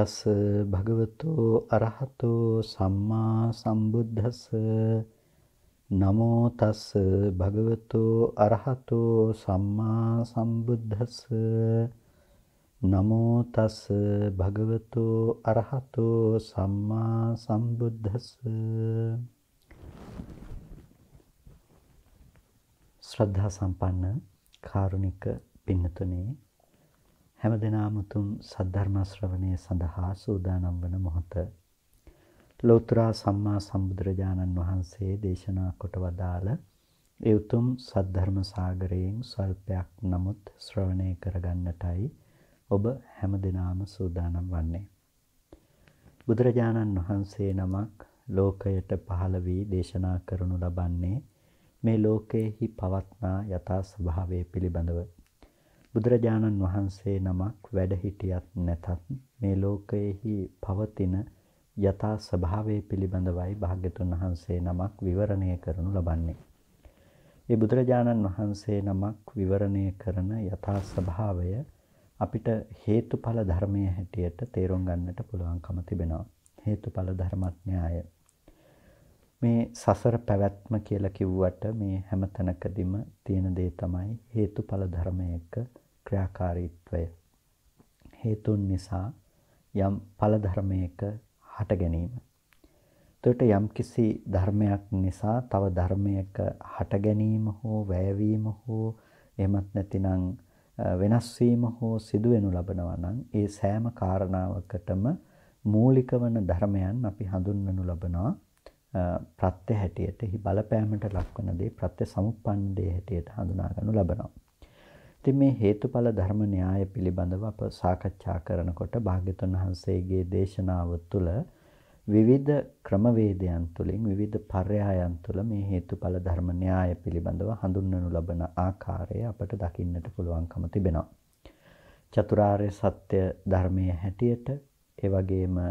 තස් භගවතෝ අරහතෝ සම්මා සම්බුද්දස්ස නමෝ තස් භගවතෝ අරහතෝ සම්මා සම්බුද්දස්ස නමෝ තස් භගවතෝ අරහතෝ සම්මා සම්බුද්දස්ස ශ්‍රද්ධා සම්පන්න කාරුණික පින්නතුනේ හැම දිනම උතුම් සද්ධර්ම ශ්‍රවණය සඳහා සූදානම් වන මොහොත ලෝතර සම්මා සම්බුදුරජාණන් වහන්සේ දේශනා කොට වදාළ ඒ උතුම් සද්ධර්ම සාගරයෙන් ස්වල්පයක් නමුත් ශ්‍රවණය කරගන්නටයි ඔබ හැම දිනම සූදානම් වන්නේ බුදුරජාණන් වහන්සේ නමක් ලෝකයට පහළ වී දේශනා කරනු ලබන්නේ මේ ලෝකයේහි පවත්නා යථා ස්වභාවය පිළිබඳව බුදුරජාණන් වහන්සේ නමක් වැඩ හිටියත් නැතත් මේ ලෝකයේහි පවතින යථා ස්වභාවය පිළිබඳවයි භාග්‍යතුන් වහන්සේ නමක් විවරණය කරනු ලබන්නේ. මේ බුදුරජාණන් වහන්සේ නමක් විවරණය කරන යථා ස්වභාවය අපිට හේතුඵල ධර්මයේ හැටියට තේරුම් ගන්නට පුළුවන්කම තිබෙනවා. හේතුඵල ධර්මඥාය මේ සසර පැවැත්ම කියලා කිව්වට මේ හැම තැනකදීම තියෙන දේ තමයි හේතුඵල ධර්මයක ක්‍රියාකාරීත්වය. හේතුන් නිසා යම් ඵල ධර්මයක හට ගැනීම. එතකොට යම් කිසි ධර්මයක් නිසා තව ධර්මයක හට ගැනීම හෝ වැයවීම හෝ එහෙමත් නැතිනම් වෙනස් වීම හෝ සිදු වෙනු ලබනවා නම් ඒ සෑම කාරණාවකටම මූලික වන ධර්මයන් අපි හඳුන්වනු ලබනවා ප්‍රත්‍ය හැටියට හි බලපෑමට ලක්වන දේ ප්‍රත්‍ය සමුප්පන්න දේ හැටියට හඳුනා ගන්නු ලබනවා. ඉතින් මේ හේතුඵල ධර්ම න්‍යාය පිළිබඳව අප සාකච්ඡා කරනකොට භාග්‍යතුන් වහන්සේගේ දේශනාව තුළ විවිධ ක්‍රමවේදයන් තුළින් විවිධ පර්යායන් තුළ මේ හේතුඵල ධර්ම න්‍යාය පිළිබඳව හඳුන්වනු ලබන ආකාරය අපට දකින්නට පුළුවන්කම තිබෙනවා. චතුරාර්ය සත්‍ය ධර්මයේ හැටියට ඒ වගේම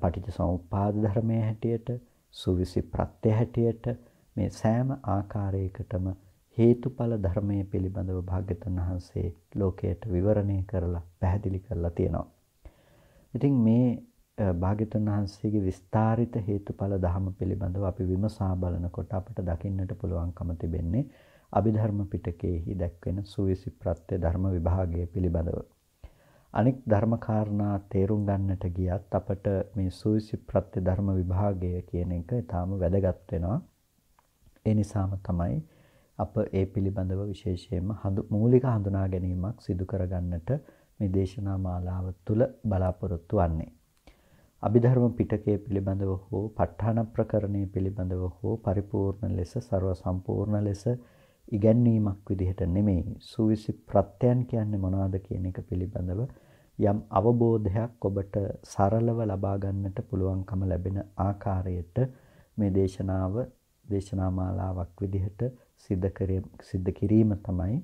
පටිච්චසමුප්පාද ධර්මයේ හැටියට සුවිසි ප්‍රත්‍ය හැටියට මේ සෑම ආකාරයකටම හේතුඵල ධර්මයේ පිළිබඳව භාග්‍යතුන් වහන්සේ ලෝකයට විවරණය කරලා පැහැදිලි කරලා තියෙනවා. ඉතින් මේ භාග්‍යතුන් වහන්සේගේ විස්තරිත හේතුඵල ධර්ම පිළිබඳව අපි විමසා බලනකොට අපිට දකින්නට පුළුවන්කම තිබෙන්නේ අභිධර්ම පිටකයේහි දැක්වෙන සුවිසි ප්‍රත්‍ය ධර්ම විභාගය පිළිබඳව. අනික් ධර්මකාරණා තේරුම් ගන්නට ගියත් අපට මේ සූවිසි ප්‍රත්‍ය ධර්ම විභාගය කියන එක ඊටාම වැදගත් වෙනවා. ඒ නිසාම තමයි අප ඒ පිළිබඳව විශේෂයෙන්ම මූලික හඳුනා ගැනීමක් සිදු කරගන්නට මේ දේශනා මාලාව තුළ බලාපොරොත්තු වන්නේ. අභිධර්ම පිටකය පිළිබඳව හෝ ප ဋ ාණ ප්‍රකරණය පිළිබඳව හෝ පරිපූර්ණ ලෙස ਸਰව සම්පූර්ණ ලෙස ඉගැන්වීමක් විදිහට නෙමෙයි සූවිසි ප්‍රත්‍යයන් කියන්නේ මොනවද කියන එක පිළිබඳව යම් අවබෝධයක් ඔබට සරලව ලබා ගන්නට පුළුවන්කම ලැබෙන ආකාරයට මේ දේශනාව දේශනා මාලාවක් විදිහට සිද්ධ කිරීම තමයි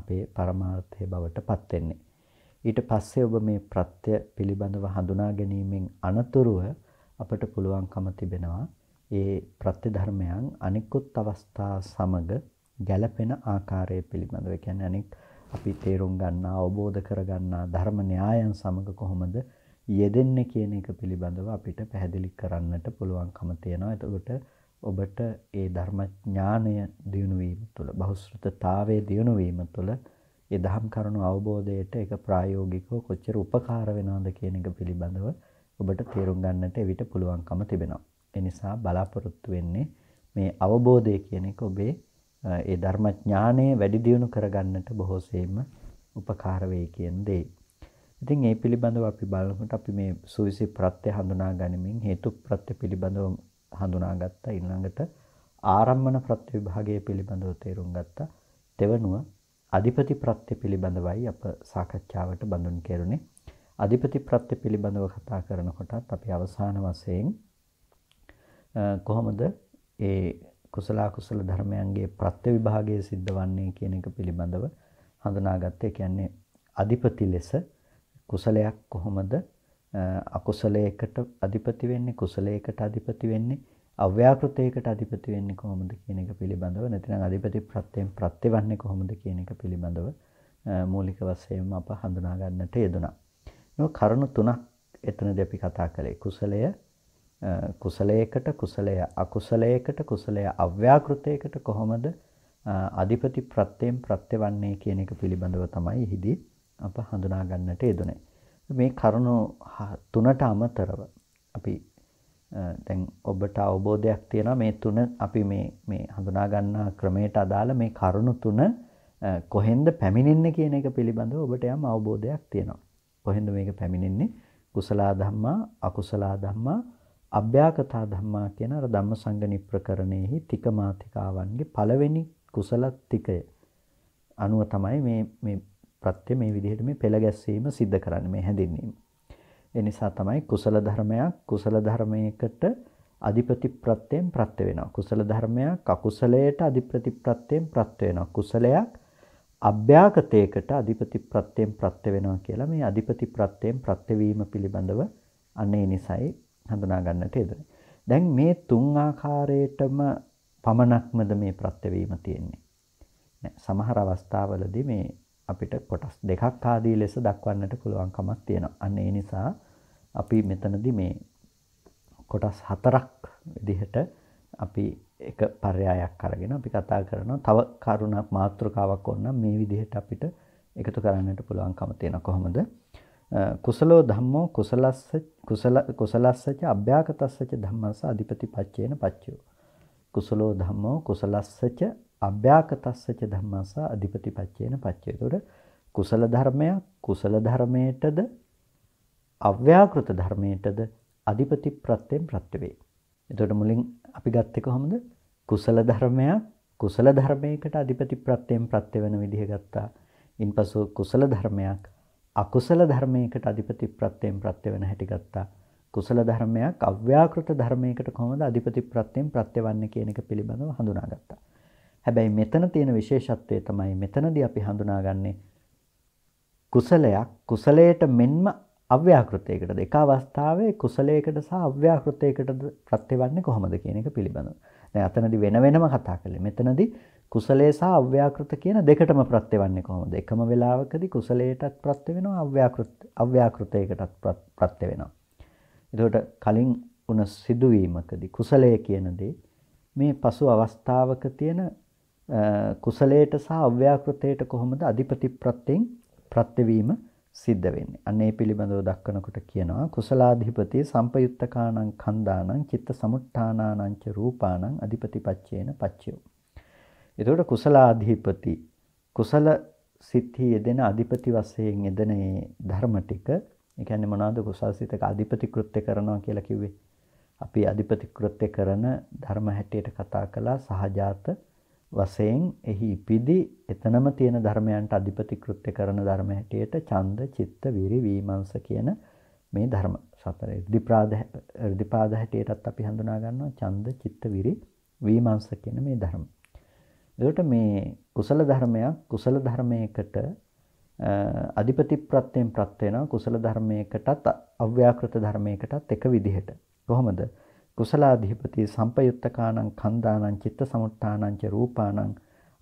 අපේ පරමාර්ථය බවට පත් වෙන්නේ. ඊට පස්සේ ඔබ මේ ප්‍රත්‍ය පිළිබඳව හඳුනා ගැනීමෙන් අනතුරුව අපට පුළුවන්කම තිබෙනවා ඒ ප්‍රත්‍ය ධර්මයන් අනිකුත් අවස්ථා සමග ගැළපෙන ආකාරය පිළිබඳව කියන්නේ අනෙක් අපි තේරුම් ගන්නා අවබෝධ කරගන්නා ධර්ම න්‍යායන් සමග කොහොමද යෙදෙන්නේ කියන එක පිළිබඳව අපිට පැහැදිලි කරන්නට පුළුවන්කම තියෙනවා. එතකොට ඔබට ඒ ධර්ම ඥානය දිනු වීම තුළ ಬಹುශ්‍රතතාවයේ දිනු වීම තුළ ඒ දහම් කරුණු අවබෝධයට ඒක ප්‍රායෝගිකව කොච්චර උපකාර වෙනවද කියන එක පිළිබඳව ඔබට තේරුම් ගන්නට එවිට පුළුවන්කම තිබෙනවා. එනිසා බලාපොරොත්තු වෙන්නේ මේ අවබෝධය කියන එක ඔබේ ඒ ධර්ම ඥානය වැඩි දියුණු කරගන්නට බොහෝසෙයින්ම උපකාර වෙයි කියන දේ. ඉතින් ඒ පිළිබඳව අපි බලනකොට අපි මේ සුවිසි ප්‍රත්‍ය හඳුනා ගනිමින් හේතු ප්‍රත්‍ය පිළිබඳව හඳුනාගත්තා ඊළඟට ආරම්මන ප්‍රත්‍ය විභාගය පිළිබඳව තේරුම් ගත්තා. තෙවනුව අධිපති ප්‍රත්‍ය පිළිබඳවයි අප සාකච්ඡාවට බඳුන් කෙරුණේ. අධිපති ප්‍රත්‍ය පිළිබඳව කතා කරනකොටත් අපි අවසාන වශයෙන් කොහොමද ඒ කුසල අකුසල ධර්මයන්ගේ ප්‍රත්‍යවිභාගය සිද්ධ වන්නේ කියන එක පිළිබඳව හඳුනාගත්තේ කියන්නේ අධිපති ලෙස කුසලයක් කොහොමද අකුසලයකට අධිපති වෙන්නේ කුසලයකට අධිපති වෙන්නේ අව්‍යාකෘතයකට අධිපති වෙන්නේ කොහොමද කියන එක පිළිබඳව නැතිනම් අධිපති ප්‍රත්‍යයෙන් ප්‍රත්‍යවන්නේ කොහොමද කියන එක පිළිබඳව මූලික වශයෙන්ම අප හඳුනා ගන්නට යෙදුණා. මේ කරුණු තුනක් එතනදී අපි කතා කළේ කුසලය කුසලයකට කුසලය අකුසලයකට කුසලය අව්‍යාකෘතයකට කොහොමද අධිපති ප්‍රත්‍යයෙන් ප්‍රත්‍යවන්නේ කියන එක පිළිබඳව තමයි එහිදී අප හඳුනා ගන්නට යෙදුනේ. මේ කරුණු තුනට අමතරව අපි දැන් ඔබට අවබෝධයක් තියෙනවා මේ තුන අපි මේ මේ හඳුනා ගන්නා ක්‍රමයට අදාළ මේ කරුණු තුන කොහෙන්ද පැමිණෙන්නේ කියන එක පිළිබඳව ඔබට යම් අවබෝධයක් තියෙනවා. කොහෙන්ද මේක පැමිණෙන්නේ? කුසලා ධම්මා අකුසලා ධම්මා අභ්‍යාකතා ධම්මා කියන අර ධම්මසංග නිප්‍රකරණයෙහි තිකමාතිකාවන්ගේ පළවෙනි කුසල තිකය අනුව තමයි මේ මේ ප්‍රත්‍ය මේ විදිහට මේ පෙළ ගැස්වීම සිද්ධ කරන්නේ මේ හැඳින්වීම. ඒ නිසා තමයි කුසල ධර්මයක් කුසල ධර්මයකට අධිපති ප්‍රත්‍යයෙන් ප්‍රත්‍ය වෙනවා. කුසල ධර්මයක් අකුසලයට අධිපති ප්‍රත්‍යයෙන් ප්‍රත්‍ය වෙනවා. කුසලයක් අභ්‍යාගතයකට අධිපති ප්‍රත්‍යයෙන් ප්‍රත්‍ය වෙනවා කියලා මේ අධිපති ප්‍රත්‍යයෙන් ප්‍රත්‍ය වීම පිළිබඳව අන්නේ නිසයි හඳුනා ගන්නට යුතුයි. දැන් මේ තුන් ආකාරයටම පමණක්මද මේ ප්‍රත්‍යවීම තියෙන්නේ. සමහර අවස්ථාවලදී මේ අපිට කොටස් දෙකක් ආදී ලෙස දක්වන්නට පුළුවන්කමක් තියෙනවා. අන්න ඒ නිසා අපි මෙතනදී මේ කොටස් හතරක් විදිහට අපි එක පරයයක් අරගෙන අපි කතා කරනවා. තව කරුණක් මාතෘකාවක් ඕන මේ විදිහට අපිට එකතු කරන්නට පුළුවන්කම තියෙන කොහොමද? කුසලෝ ධම්මෝ කුසලස්ස කුසල කුසලස්සච අභ්‍යාගතස්සච ධම්මස්ස අධිපති පච්චේන පච්චයෝ කුසලෝ ධම්මෝ කුසලස්සච අභ්‍යාගතස්සච ධම්මස්ස අධිපති පච්චේන පච්චය. ඒතකොට කුසල ධර්මයක් කුසල ධර්මයටද අව්‍යාකෘත ධර්මයටද අධිපති ප්‍රත්‍යයෙන් ප්‍රත්‍ය වේ. එතකොට මුලින් අපි ගත්තේ කොහොමද? කුසල ධර්මයක් කුසල ධර්මයකට අධිපති ප්‍රත්‍යයෙන් ප්‍රත්‍ය වෙන විදිහ ගත්තා. ඉන්පසු කුසල ධර්මයක් අකුසල ධර්මයකට අධිපති ප්‍රත්‍යයෙන් ප්‍රත්‍ය වෙන හැටි ගත්තා. කුසල ධර්මයක් අව්‍යාකෘත ධර්මයකට කොහොමද අධිපති ප්‍රත්‍යයෙන් ප්‍රත්‍යවන්නේ කියන එක පිළිබඳව හඳුනාගත්තා. හැබැයි මෙතන තියෙන විශේෂත්වය තමයි මෙතනදී අපි හඳුනාගන්නේ කුසලයක් කුසලයට මෙන්ම අව්‍යාකෘතයකටද එක අවස්ථාවේ කුසලයකට සහ අව්‍යාකෘතයකටද ප්‍රත්‍යවන්නේ කොහොමද කියන එක පිළිබඳව. දැන් අතනදී වෙන වෙනම කතා කළේ. මෙතනදී කුසලේ සහ අව්‍යාකෘත කියන දෙකටම ප්‍රත්‍යවන්නේ කොහොමද? එකම වෙලාවකදී කුසලයටත් ප්‍රත්‍ය වෙනවා අව්‍යාකෘත අව්‍යාකෘතයකටත් ප්‍රත්‍ය වෙනවා. එතකොට කලින් වුණ සිදුවීමකදී කුසලය කියන දේ මේ පසු අවස්ථාවක තියෙන කුසලයට සහ අව්‍යාකෘතයට කොහොමද අධිපති ප්‍රත්‍යයෙන් ප්‍රත්‍යවීම සිද්ධ වෙන්නේ. අන්න ඒ පිළිබඳව දක්වනකොට කියනවා කුසලාධිපති සම්පයුත්තකාණං කන්දානං චිත්ත සමුට්ඨානානං ච රූපාණං අධිපති පච්චේන පච්චයෝ එතකොට කුසලාධිපති කුසල සිත්හි යෙදෙන අධිපති වශයෙන් යෙදෙන ධර්ම ටික ඒ කියන්නේ මොනවාද කුසල් සිතක අධිපති කෘත්‍ය කරනවා කියලා කිව්වේ අපි අධිපති කෘත්‍ය කරන ධර්ම හැටියට කතා කළා සහජාත වශයෙන් එහි ඉපිදි එතනම තියෙන ධර්මයන්ට අධිපති කෘත්‍ය කරන ධර්ම හැටියට ඡන්ද චිත්ත විරි වීමංස කියන මේ ධර්ම සතර ඍද්ධිපාද ඍද්ධිපාද හැටියටත් අපි හඳුනා ගන්නවා ඡන්ද චිත්ත විරි වීමංස කියන මේ ධර්ම. එතකොට මේ කුසල ධර්මයක් කුසල ධර්මයකට අධිපති ප්‍රත්‍යයෙන් ප්‍රත් වෙනවා කුසල ධර්මයකටත් අව්‍යාකෘත ධර්මයකටත් එක විදිහට. කොහොමද? කුසලාධිපති සම්පයුත්තකානං කන්දානං චිත්ත සමුට්ඨානං ච රූපානං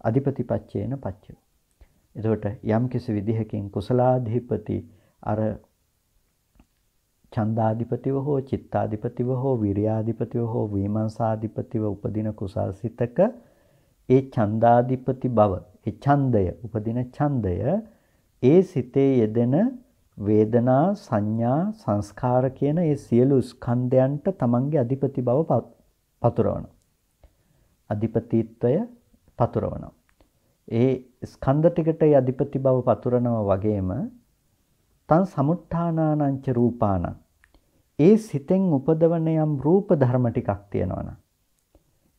අධිපතිපච්චේන පච්චය. එතකොට යම් කිසි විදිහකින් කුසලාධිපති අර ඡන්දාධිපතිව හෝ චිත්තාධිපතිව හෝ විරියාධිපතිව හෝ විමර්ශාධිපතිව උපදින කුසල්සිතක ඒ ඡන්දාධිපති බව ඒ ඡන්දය උපදින ඡන්දය ඒ සිතේ යෙදෙන වේදනා සංඥා සංස්කාර කියන ඒ සියලු ස්කන්ධයන්ට තමන්ගේ අධිපති බව පතුරවනවා අධිපතිත්වය පතුරවනවා ඒ ස්කන්ධ ටිකට ඒ අධිපති බව පතුරනවා වගේම තන් සමුත්ථානානංච රූපානං ඒ සිතෙන් උපදවන යම් රූප ධර්ම ටිකක් තියෙනවනම්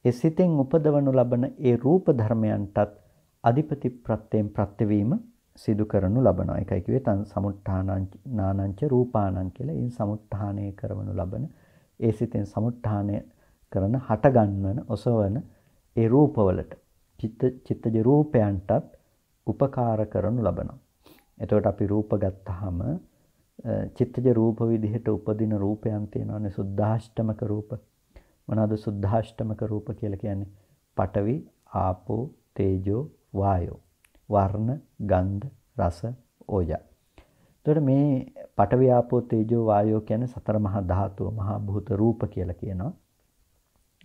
ඒ සිතෙන් උපදවනු ලබන ඒ රූප ධර්මයන්ටත් අධිපති ප්‍රත්‍යයෙන් ප්‍රත්‍යවීම සිදු කරනු ලබනවා. ඒකයි කිව්වේ තන් සමුත්ථානාංච රූපානං කියලා. ඒන් සමුත්ථානය කරනු ලබන ඒ සිතෙන් සමුත්ථානය කරන හට ගන්නන ඔසවන ඒ රූපවලට චිත්ත චිත්තජ රූපයන්ටත් උපකාර කරනු ලබනවා. එතකොට අපි රූප ගත්තාම චිත්තජ රූප විදිහට උපදින රූපයන් තියෙනවානේ සුද්ධාෂ්ටමක රූප. මොනවද සුද්ධාෂ්ටමක රූප කියලා කියන්නේ? පඨවි, ආපෝ, තේජෝ, වායෝ. වර්ණ, ගන්ධ, රස, ඕජා. එතකොට මේ පඨවි, ආපෝ, තේජෝ, වායෝ කියන්නේ සතර මහා ධාතුව, මහා භූත රූප කියලා කියනවා.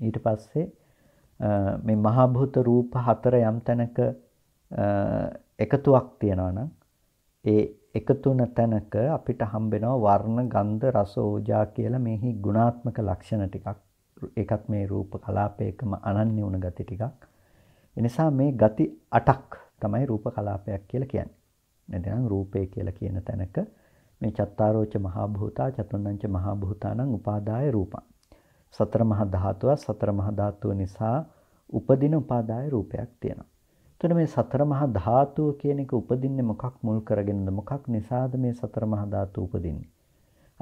ඊට පස්සේ මේ මහා භූත රූප හතර යම් තැනක එකතුවක් තියෙනවා නම් ඒ එකතුන තැනක අපිට හම්බෙනවා වර්ණ ගන්ධ රස ඕජා කියලා මේහි ගුණාත්මක ලක්ෂණ ටිකක් ඒකත් මේ රූප කලාපයකම අනන්‍ය වුණ ගති ටිකක්. එනිසා මේ ගති 8ක් තමයි රූප කලාපයක් කියලා කියන්නේ. නැත්නම් රූපය කියලා කියන තැනක මේ චත්තාරෝච මහා භූතා චතුර්ණංච මහා භූතානං උපාදාය රූපං. සතර මහා ධාතුව සතර මහා ධාතුව නිසා උපදින උපාදාය රූපයක් තියෙනවා. එතකොට මේ සතර මහා ධාතුව කියන එක උපදින්නේ මොකක් මුල් කරගෙනද මොකක් නිසාද මේ සතර මහා ධාතුව උපදින්නේ?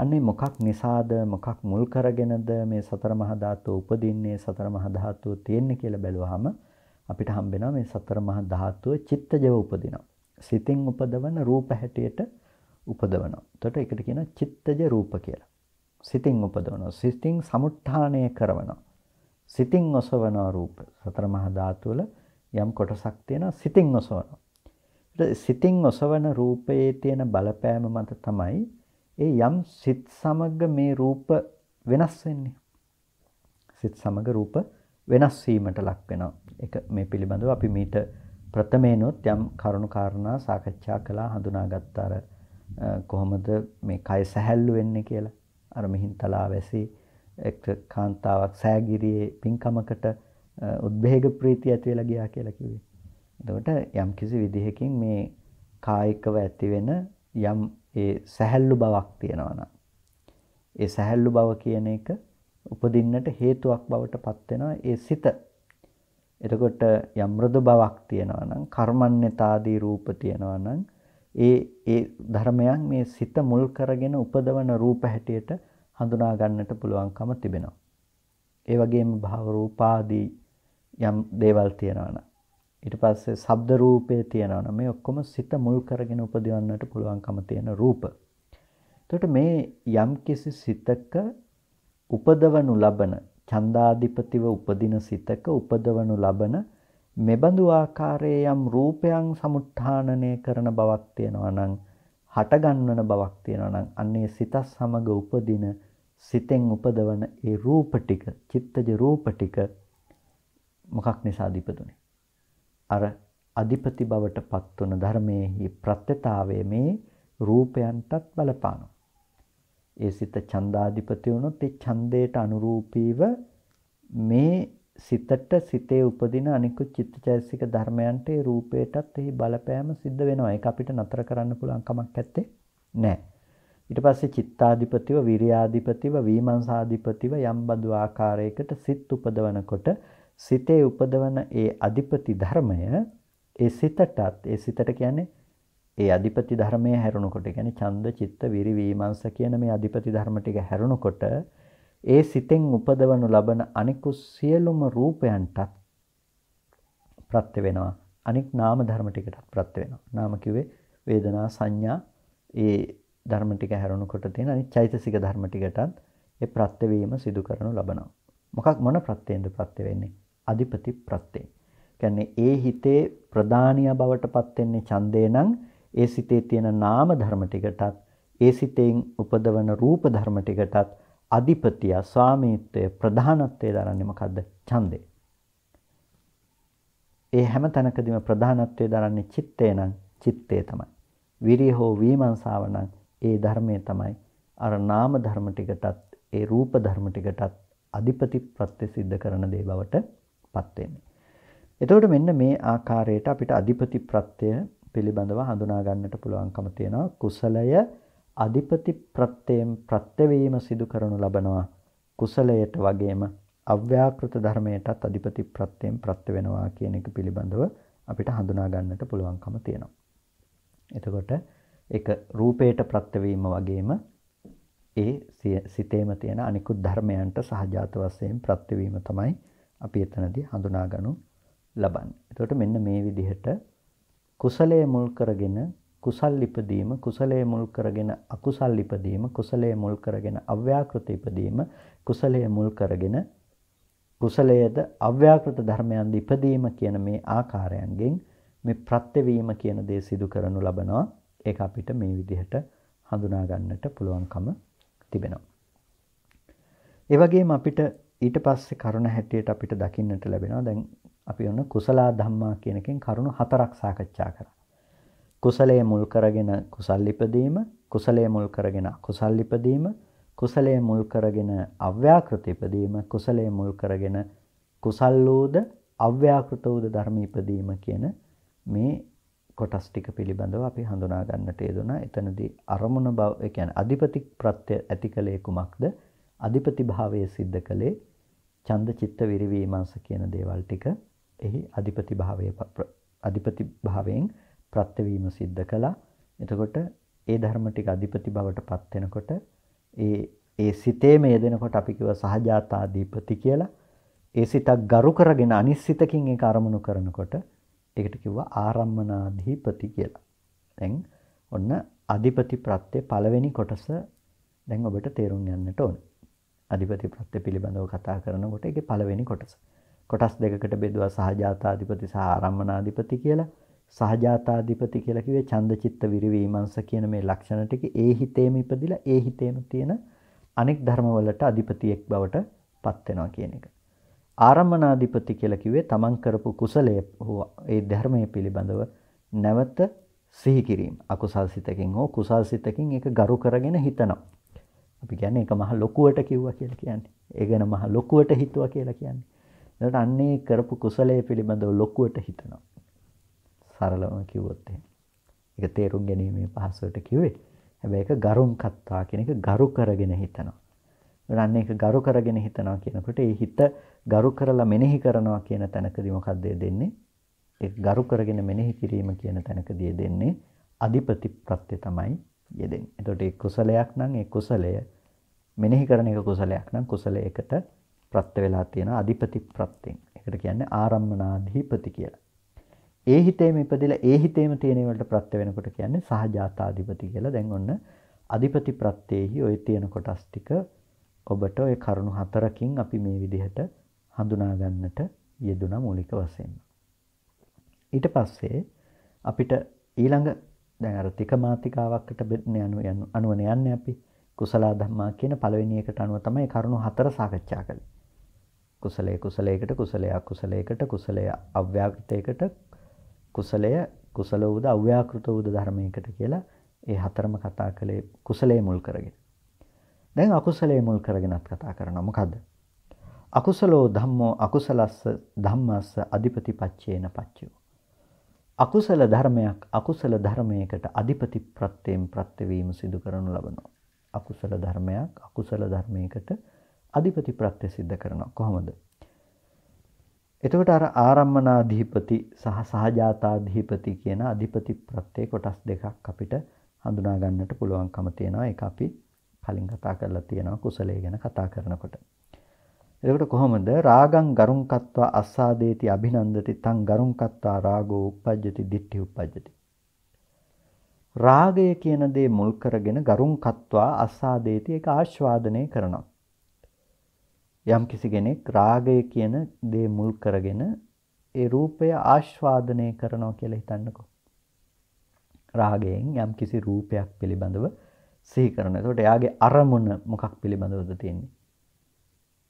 අන්නේ මොකක් නිසාද මොකක් මුල් කරගෙනද මේ සතර මහා ධාතුව උපදින්නේ සතර මහා ධාතුව තියෙන්නේ කියලා බැලුවාම අපිට හම්බෙනවා මේ සතර මහා ධාතුව චිත්තජව උපදිනවා. සිතින් උපදවන රූප හැටියට උපදවනවා. එතකොට ඒකට කියනවා චිත්තජ රූප කියලා. සිතින් උපදවනවා. සිතින් සමුත්ථානය කරනවා. සිතින් ඔසවන රූප සතර මහා ධාතුවල යම් කොටසක් තියෙනවා සිතින් ඔසවනවා. සිතින් ඔසවන රූපයේ තියෙන බලපෑම මත තමයි ඒ යම් සිත් සමග මේ රූප වෙනස් වෙන්නේ. සිත් සමග රූප වෙනස් වීමට ලක් වෙනවා. ඒක මේ පිළිබඳව අපි මීට ප්‍රථමයෙන්ොත් යම් කරුණු කාරණා සාකච්ඡා කළා හඳුනාගත්ත අර කොහොමද මේ කය සැහැල්ලු වෙන්නේ කියලා. අර මිහින්තලා වැසි එක් කාන්තාවක් සෑගිරියේ පින්කමකට උද්වේග ප්‍රීතිය ඇති වෙලා ගියා කියලා කිව්වේ. එතකොට යම් කිසි විදිහකින් මේ කායිකව ඇති වෙන යම් ඒ සැහැල්ලු බවක් තියෙනවා ඒ සැහැල්ලු බව කියන එක උපදින්නට හේතුවක් බවට පත් ඒ සිත. එතකොට යම් මෘදු බවක් තියෙනවා නම් කර්මන්නේතාදී රූප තියෙනවා නම් ඒ ඒ ධර්මයන් මේ සිත මුල් කරගෙන උපදවන රූප හැටියට හඳුනා ගන්නට පුළුවන්කම තිබෙනවා. ඒ වගේම භව රූපාදී යම් දේවල් තියෙනවා නම් ඊට පස්සේ ශබ්ද රූපේ තියෙනවනම් මේ ඔක්කොම සිත මුල් කරගෙන උපදවන්නට පුළුවන්කම තියෙන රූප. එතකොට මේ යම්කිසි සිතක උපදවනු ලබන ඡන්දාධිපතිව උපදින සිතක උපදවනු ලබන මෙබඳු ආකාරයේ යම් රූපයන් සමුත්ථානනය කරන බවක් තියෙනවා නම් හටගන්වන බවක් තියෙනවා නම් අන්නේ සිත සමග උපදින සිතෙන් උපදවන ඒ රූප ටික චිත්තජ රූප ටික මොකක් නිසාද ඉපදුනේ අර අධිපති බවට පත් වන ධර්මයේ ප්‍රත්‍යතාවය මේ රූපයන්ටත් බලපානවා. ඒ සිත ඡන්දාධිපති වුණොත් ඒ ඡන්දයට අනුරූපීව මේ සිතට සිතේ උපදින අනිකුත් චිත්තචෛතසික ධර්මයන්ට ඒ රූපයටත් එහි බලපෑම සිද්ධ වෙනවා. ඒක අපිට නතර කරන්න පුළුවන් කමක් නැත්තේ නෑ. ඊට පස්සේ චිත්තාධිපතිව, විරියාධිපතිව, වීමංසාධිපතිව යම්බඳු ආකාරයකට සිත් උපදවනකොට සිතේ උපදවන ඒ අධිපති ධර්මය ඒ සිතටත් ඒ සිතට කියන්නේ ඒ අධිපති ධර්මය හැරුණකොට කියන්නේ ඡන්ද චිත්ත විරිවිමංශ කියන මේ අධිපති ධර්ම ටික හැරුණකොට ඒ සිතෙන් උපදවනු ලබන අනිකු සියලුම රූපයන්ටත් ප්‍රත්‍ය වෙනවා අනික් නාම ධර්ම ටිකටත් ප්‍රත්‍ය වෙනවා නාම කිව්වේ වේදනා සංඥා ඒ ධර්ම ටික හැරුණකොට තියෙන අනිත් චෛතසික ධර්ම ටිකටත් ඒ ප්‍රත්‍ය වීම සිදු කරනු ලබනවා මොකක් මොන ප්‍රත්‍යෙන්ද ප්‍රත්‍ය වෙන්නේ අධිපති ප්‍රත්‍යයෙන්. කියන්නේ ඒ හිතේ ප්‍රධානියා බවට පත් වෙන්නේ ඡන්දේ නම් ඒ සිතේ තියෙන නාම ධර්ම ටිකටත් ඒ සිතෙන් උපදවන රූප ධර්ම ටිකටත් අධිපතිය ස්වාමීත්වය ප්‍රධානත්වය දරන්නේ මොකද්ද? ඡන්දේ. ඒ හැම තැනකදීම ප්‍රධානත්වය දරන්නේ චිත්තේ නම් චිත්තේ තමයි. විරිය හෝ වීමංසාව නම් ඒ ධර්මයේ තමයි අර නාම ධර්ම ටිකටත් ඒ රූප ධර්ම ටිකටත් අධිපති ප්‍රත්‍ය සිද්ධ කරන දේ බවට පත් වෙන්නේ. එතකොට මෙන්න මේ ආකාරයට අපිට අධිපති ප්‍රත්‍ය පිළිබඳව හඳුනා ගන්නට පුළුවන්කම තියෙනවා. කුසලය අධිපති ප්‍රත්‍යයෙන් ප්‍රත්‍යවීම සිදු කරනු ලබනවා. කුසලයට වගේම අව්‍යාකෘත ධර්මයටත් අධිපති ප්‍රත්‍යයෙන් ප්‍රත්‍ය වෙනවා කියන එක පිළිබඳව අපිට හඳුනා ගන්නට පුළුවන්කම තියෙනවා. එතකොට ඒක රූපයට ප්‍රත්‍යවීම වගේම ඒ සිතේම තියෙන අනිකුත් ධර්මයන්ට සහජාත වශයෙන් ප්‍රත්‍යවීම තමයි අපි එතනදී හඳුනාගනු ලබන්නේ. එතකොට මෙන්න මේ විදිහට කුසලයේ මුල් කරගෙන කුසල් ඉපදීම කුසලයේ මුල් කරගෙන අකුසල් ඉපදීම කුසලයේ මුල් කරගෙන අව්‍යාකෘත ඉපදීම කුසලයේ මුල් කරගෙන කුසලයේද අව්‍යාකෘත ධර්මයන් ඉපදීම කියන මේ ආකාරයන්ගෙන් මේ ප්‍රත්‍යවීම කියන දේ සිදු කරනු ලබනවා ඒක අපිට මේ විදිහට හඳුනා ගන්නට පුළුවන්කම තිබෙනවා ඒ වගේම අපිට ඊට පස්සේ කරුණ හැටියට අපිට දකින්නට ලැබෙනවා දැන් අපි ඔන්න කුසලා ධම්මා කියනකින් කරුණු හතරක් සාකච්ඡා කරා. කුසලයේ මුල් කරගෙන කුසල් ඉපදීම, කුසලයේ මුල් කරගෙන අකුසල් ඉපදීම, කුසලයේ මුල් කරගෙන අව්‍යාකෘත ඉපදීම, කුසලයේ මුල් කරගෙන කුසල් වූද අව්‍යාකෘත වූද ධර්ම ඉපදීම කියන මේ කොටස් ටික පිළිබඳව අපි හඳුනා ගන්නට යෙදුණා. එතනදී අරමුණ බව, ඒ කියන්නේ අධිපති ප්‍රත්‍ය ඇතිකලේ කුමක්ද? අධිපති භාවයේ සිද්ධ කලේ ඡන්ද චිත්ත විරිවීමංස කියන දේවල් ටික එහි අධිපති භාවයේ අධිපති භාවයෙන් ප්‍රත්‍යවීම සිද්ධ කළා. එතකොට ඒ ධර්ම ටික අධිපති බවටපත් වෙනකොට ඒ ඒ සිතේම යෙදෙනකොට අපි කියව සහජාතාධිපති කියලා. ඒ සිතක් ගරු කරගෙන අනිශ්චිතකින් ඒක අරමුණු කරනකොට ඒකට කිව්වා ආරම්මනාධිපති කියලා. දැන් ඔන්න අධිපති ප්‍රත්‍ය පළවෙනි කොටස දැන් ඔබට තේරුම් ගන්නට ඕනේ. අධිපති ප්‍රත්‍ය පිළිබඳව කතා කරනකොට ඒකේ පළවෙනි කොටස. කොටස් දෙකකට බෙදුවා සහජාතාධිපති සහ ආරම්මනාධිපති කියලා. සහජාතාධිපති කියලා කිව්වේ ඡන්දචිත්ත විරිවීමංස කියන මේ ලක්ෂණ ටික ඒ හිතේම ඉපදිලා ඒ හිතේම තියෙන අනෙක් ධර්මවලට අධිපතියෙක් බවට පත් වෙනවා කියන එක. ආරම්මනාධිපති කියලා කිව්වේ තමන් කරපු කුසලයේ හෝ ඒ ධර්මයේ පිළිබඳව නැවත සිහි කිරීම. අකුසල් සිතකින් හෝ කුසල් සිතකින් ඒක ගරු කරගෙන හිතනවා. අපි කියන්නේ ඒක මහ ලොකුවට කිව්වා කියලා කියන්නේ. ඒ ගැන මහ ලොකුවට හිතුවා කියලා කියන්නේ. එතකොට අන්නේ කරපු කුසලයේ පිළිබඳව ලොකුවට හිතනවා. සරලව කිව්වොත් එහෙම. ඒක තේරුම් ගැනීමේ පහසුවට කිව්වේ. හැබැයි ඒක ගරුම් කත්තා කියන එක ගරු කරගෙන හිතනවා. එතකොට අන්නේ ඒක ගරු කරගෙන හිතනවා කියනකොට ඒ හිත ගරු කරලා මෙනෙහි කරනවා කියන තැනකදී මොකක්ද දෙන්නේ? ඒ ගරු කරගෙන මෙනෙහි කිරීම කියන තැනකදී දෙන්නේ අධිපති ප්‍රත්‍ය තමයි යෙදෙන. එතකොට ඒ කුසලයක් නම් ඒ කුසලය මෙනෙහි කරන එක කුසලයක් නම් කුසලයකට ප්‍රත්‍ය වෙලා තියෙන අධිපති ප්‍රත්‍යෙන්. ඒකට කියන්නේ ආරම්මනාධිපති කියලා. ඒ හිතේම ඉපදිලා ඒ හිතේම තියෙන වලට ප්‍රත්‍ය වෙනකොට කියන්නේ සහජාතාධිපති කියලා. දැන් ඔන්න අධිපති ප්‍රත්‍යෙහි ওই තියෙන කොටස් ටික ඔබට ওই කරුණු හතරකින් අපි මේ විදිහට හඳුනා ගන්නට යෙදුනා මූලික වශයෙන්. ඊට පස්සේ අපිට ඊළඟ දැන් අර තික මාතිකාවක්කට බෙන්න යනු යනු අනුවන යන්නේ අපි. කුසල ධම්මා කියන පළවෙනි එකට අනුව තමයි කරුණු හතර සාකච්ඡා කළේ. කුසලයේ කුසලයකට කුසලයේ අකුසලයකට කුසලයේ අව්‍යාකෘතයකට කුසලය කුසල වූද අව්‍යාකෘත වූද ධර්මයකට කියලා ඒ හතරම කතා කළේ කුසලයේ මුල් කරගෙන. දැන් අකුසලයේ මුල් කරගෙනත් කතා කරනවා. මොකද්ද? අකුසලෝ ධම්මෝ අකුසලස්ස ධම්මස්ස අධිපති පච්චේන පච්චයෝ. අකුසල ධර්මයක් අකුසල ධර්මයකට අධිපති ප්‍රත්‍යයෙන් ප්‍රත්‍යවීම සිදු කරනු ලබනවා. අකුසල ධර්මයක් අකුසල ධර්මයකට අධිපති ප්‍රත්‍ය සිද්ධ කරනවා. කොහොමද? එතකොට අර ආරම්මනාධිපති සහ සහජාතාධිපති කියන අධිපති ප්‍රත්‍ය කොටස් දෙකක් අපිට හඳුනා ගන්නට පුළුවන්කම තියෙනවා. ඒක අපි කලින් කතා කරලා තියෙනවා කුසලයේ ගැන කතා කරනකොට. එතකොට කොහොමද රාගං ගරුංකත්වා අස්සාදේති අභිනන්දති තං ගරුංකත්වා රාගෝ uppajjati ditthi uppajjati රාගය කියන දේ මුල් කරගෙන ගරුංකත්වා අස්සාදේති ඒක ආස්වාදනය කරනවා යම් කිසි කෙනෙක් රාගය කියන දේ මුල් කරගෙන ඒ රූපය ආස්වාදනය කරනවා කියලා හිතන්නකෝ රාගයෙන් යම් කිසි රූපයක් පිළිබඳව සිහි කරන. එතකොට එයාගේ අරමුණ මොකක් පිළිබඳවද තියෙන්නේ?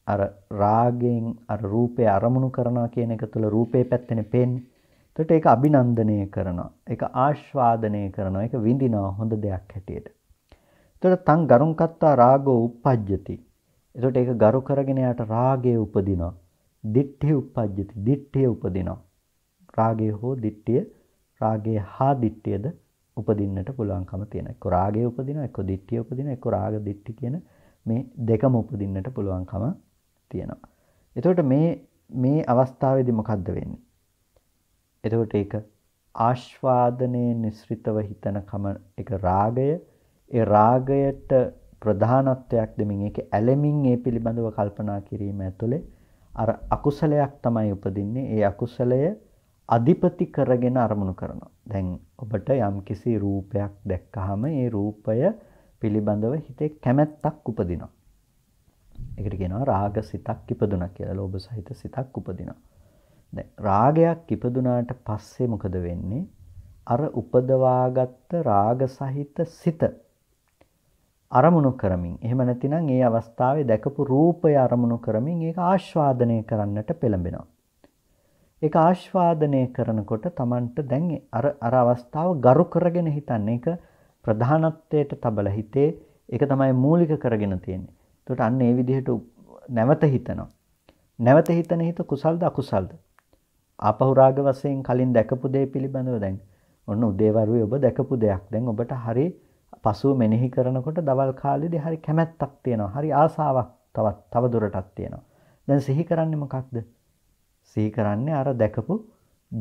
අර රාගයෙන් අර රූපය අරමුණු කරනවා කියන එක තුළ රූපේ පැත්තනේ පේන්නේ. එතකොට ඒක අභිනන්දනය කරනවා. ඒක ආස්වාදනය කරනවා. ඒක විඳිනවා හොඳ දෙයක් හැටියට. එතකොට තං ගරුංකත්තා රාගෝ uppajjati. එතකොට ඒක ගරු කරගෙන යාට රාගය උපදිනවා. දිට්ඨි uppajjati. දිට්ඨිය උපදිනවා. රාගය හෝ දිට්ඨිය රාගය හා දිට්ඨියද උපදින්නට පුළුවන්කම තියෙනවා. එක්ක රාගය උපදිනවා, එක්ක දිට්ඨිය උපදිනවා, එක්ක රාග දිට්ඨි කියන මේ දෙකම උපදින්නට පුළුවන්කම තියෙනවා. එතකොට මේ මේ අවස්ථාවේදී මොකද්ද වෙන්නේ? එතකොට ඒක ආස්වාදනයේ නිස්ෘතව හිතන කම ඒක රාගය ඒ රාගයට ප්‍රධානත්වයක් දෙමින් ඒක ඇලෙමින් ඒ පිළිබඳව කල්පනා කිරීම ඇතුලේ අර අකුසලයක් තමයි උපදින්නේ. ඒ අකුසලය අධිපති කරගෙන අරමුණු කරනවා. දැන් ඔබට යම්කිසි රූපයක් දැක්කහම ඒ රූපය පිළිබඳව හිතේ කැමැත්තක් උපදිනවා. එකට ගෙනවා රාග සිතක් ඉපදුන කියලා ලෝබ සහිත සිතක් උපදිනවා. දැ රාගයක් ඉපදුනාට පස්සේ මොකද වෙන්නේ අර උපදවාගත්ත රාග සහිත සිත අරමුණු කරමින් එහෙම නැතිනම් ඒ අවස්ථාවේ දැකපු රූපය අරමුණු කරමින් ඒක ආශ්වාදනය කරන්නට පෙළඹෙනවා. ඒක ආශ්වාදනය කරනකොට Tamanට දැන් අර අර අවස්ථාව ගරු කරගෙන හිතන්නේ ඒක ප්‍රධානත්වයට තබල හිතේ ඒක තමයි මූලික කරගෙන තියෙන්නේ. එතකොට අන්න ඒ විදිහට නැවත හිතනවා. නැවත හිතන හිත කුසල්ද අකුසල්ද? ආපහු රාග වශයෙන් කලින් දැකපු දේ පිළිබඳව දැන් ඔන්න උදේවරුේ ඔබ දැකපු දෙයක්. දැන් ඔබට හරි පසුව මෙනෙහි කරනකොට දවල් කාලෙදී හරි කැමැත්තක් තියෙනවා. හරි ආසාවක් තවත් තව දුරටත් තියෙනවා. දැන් සිහි කරන්නේ මොකක්ද? සිහි කරන්නේ අර දැකපු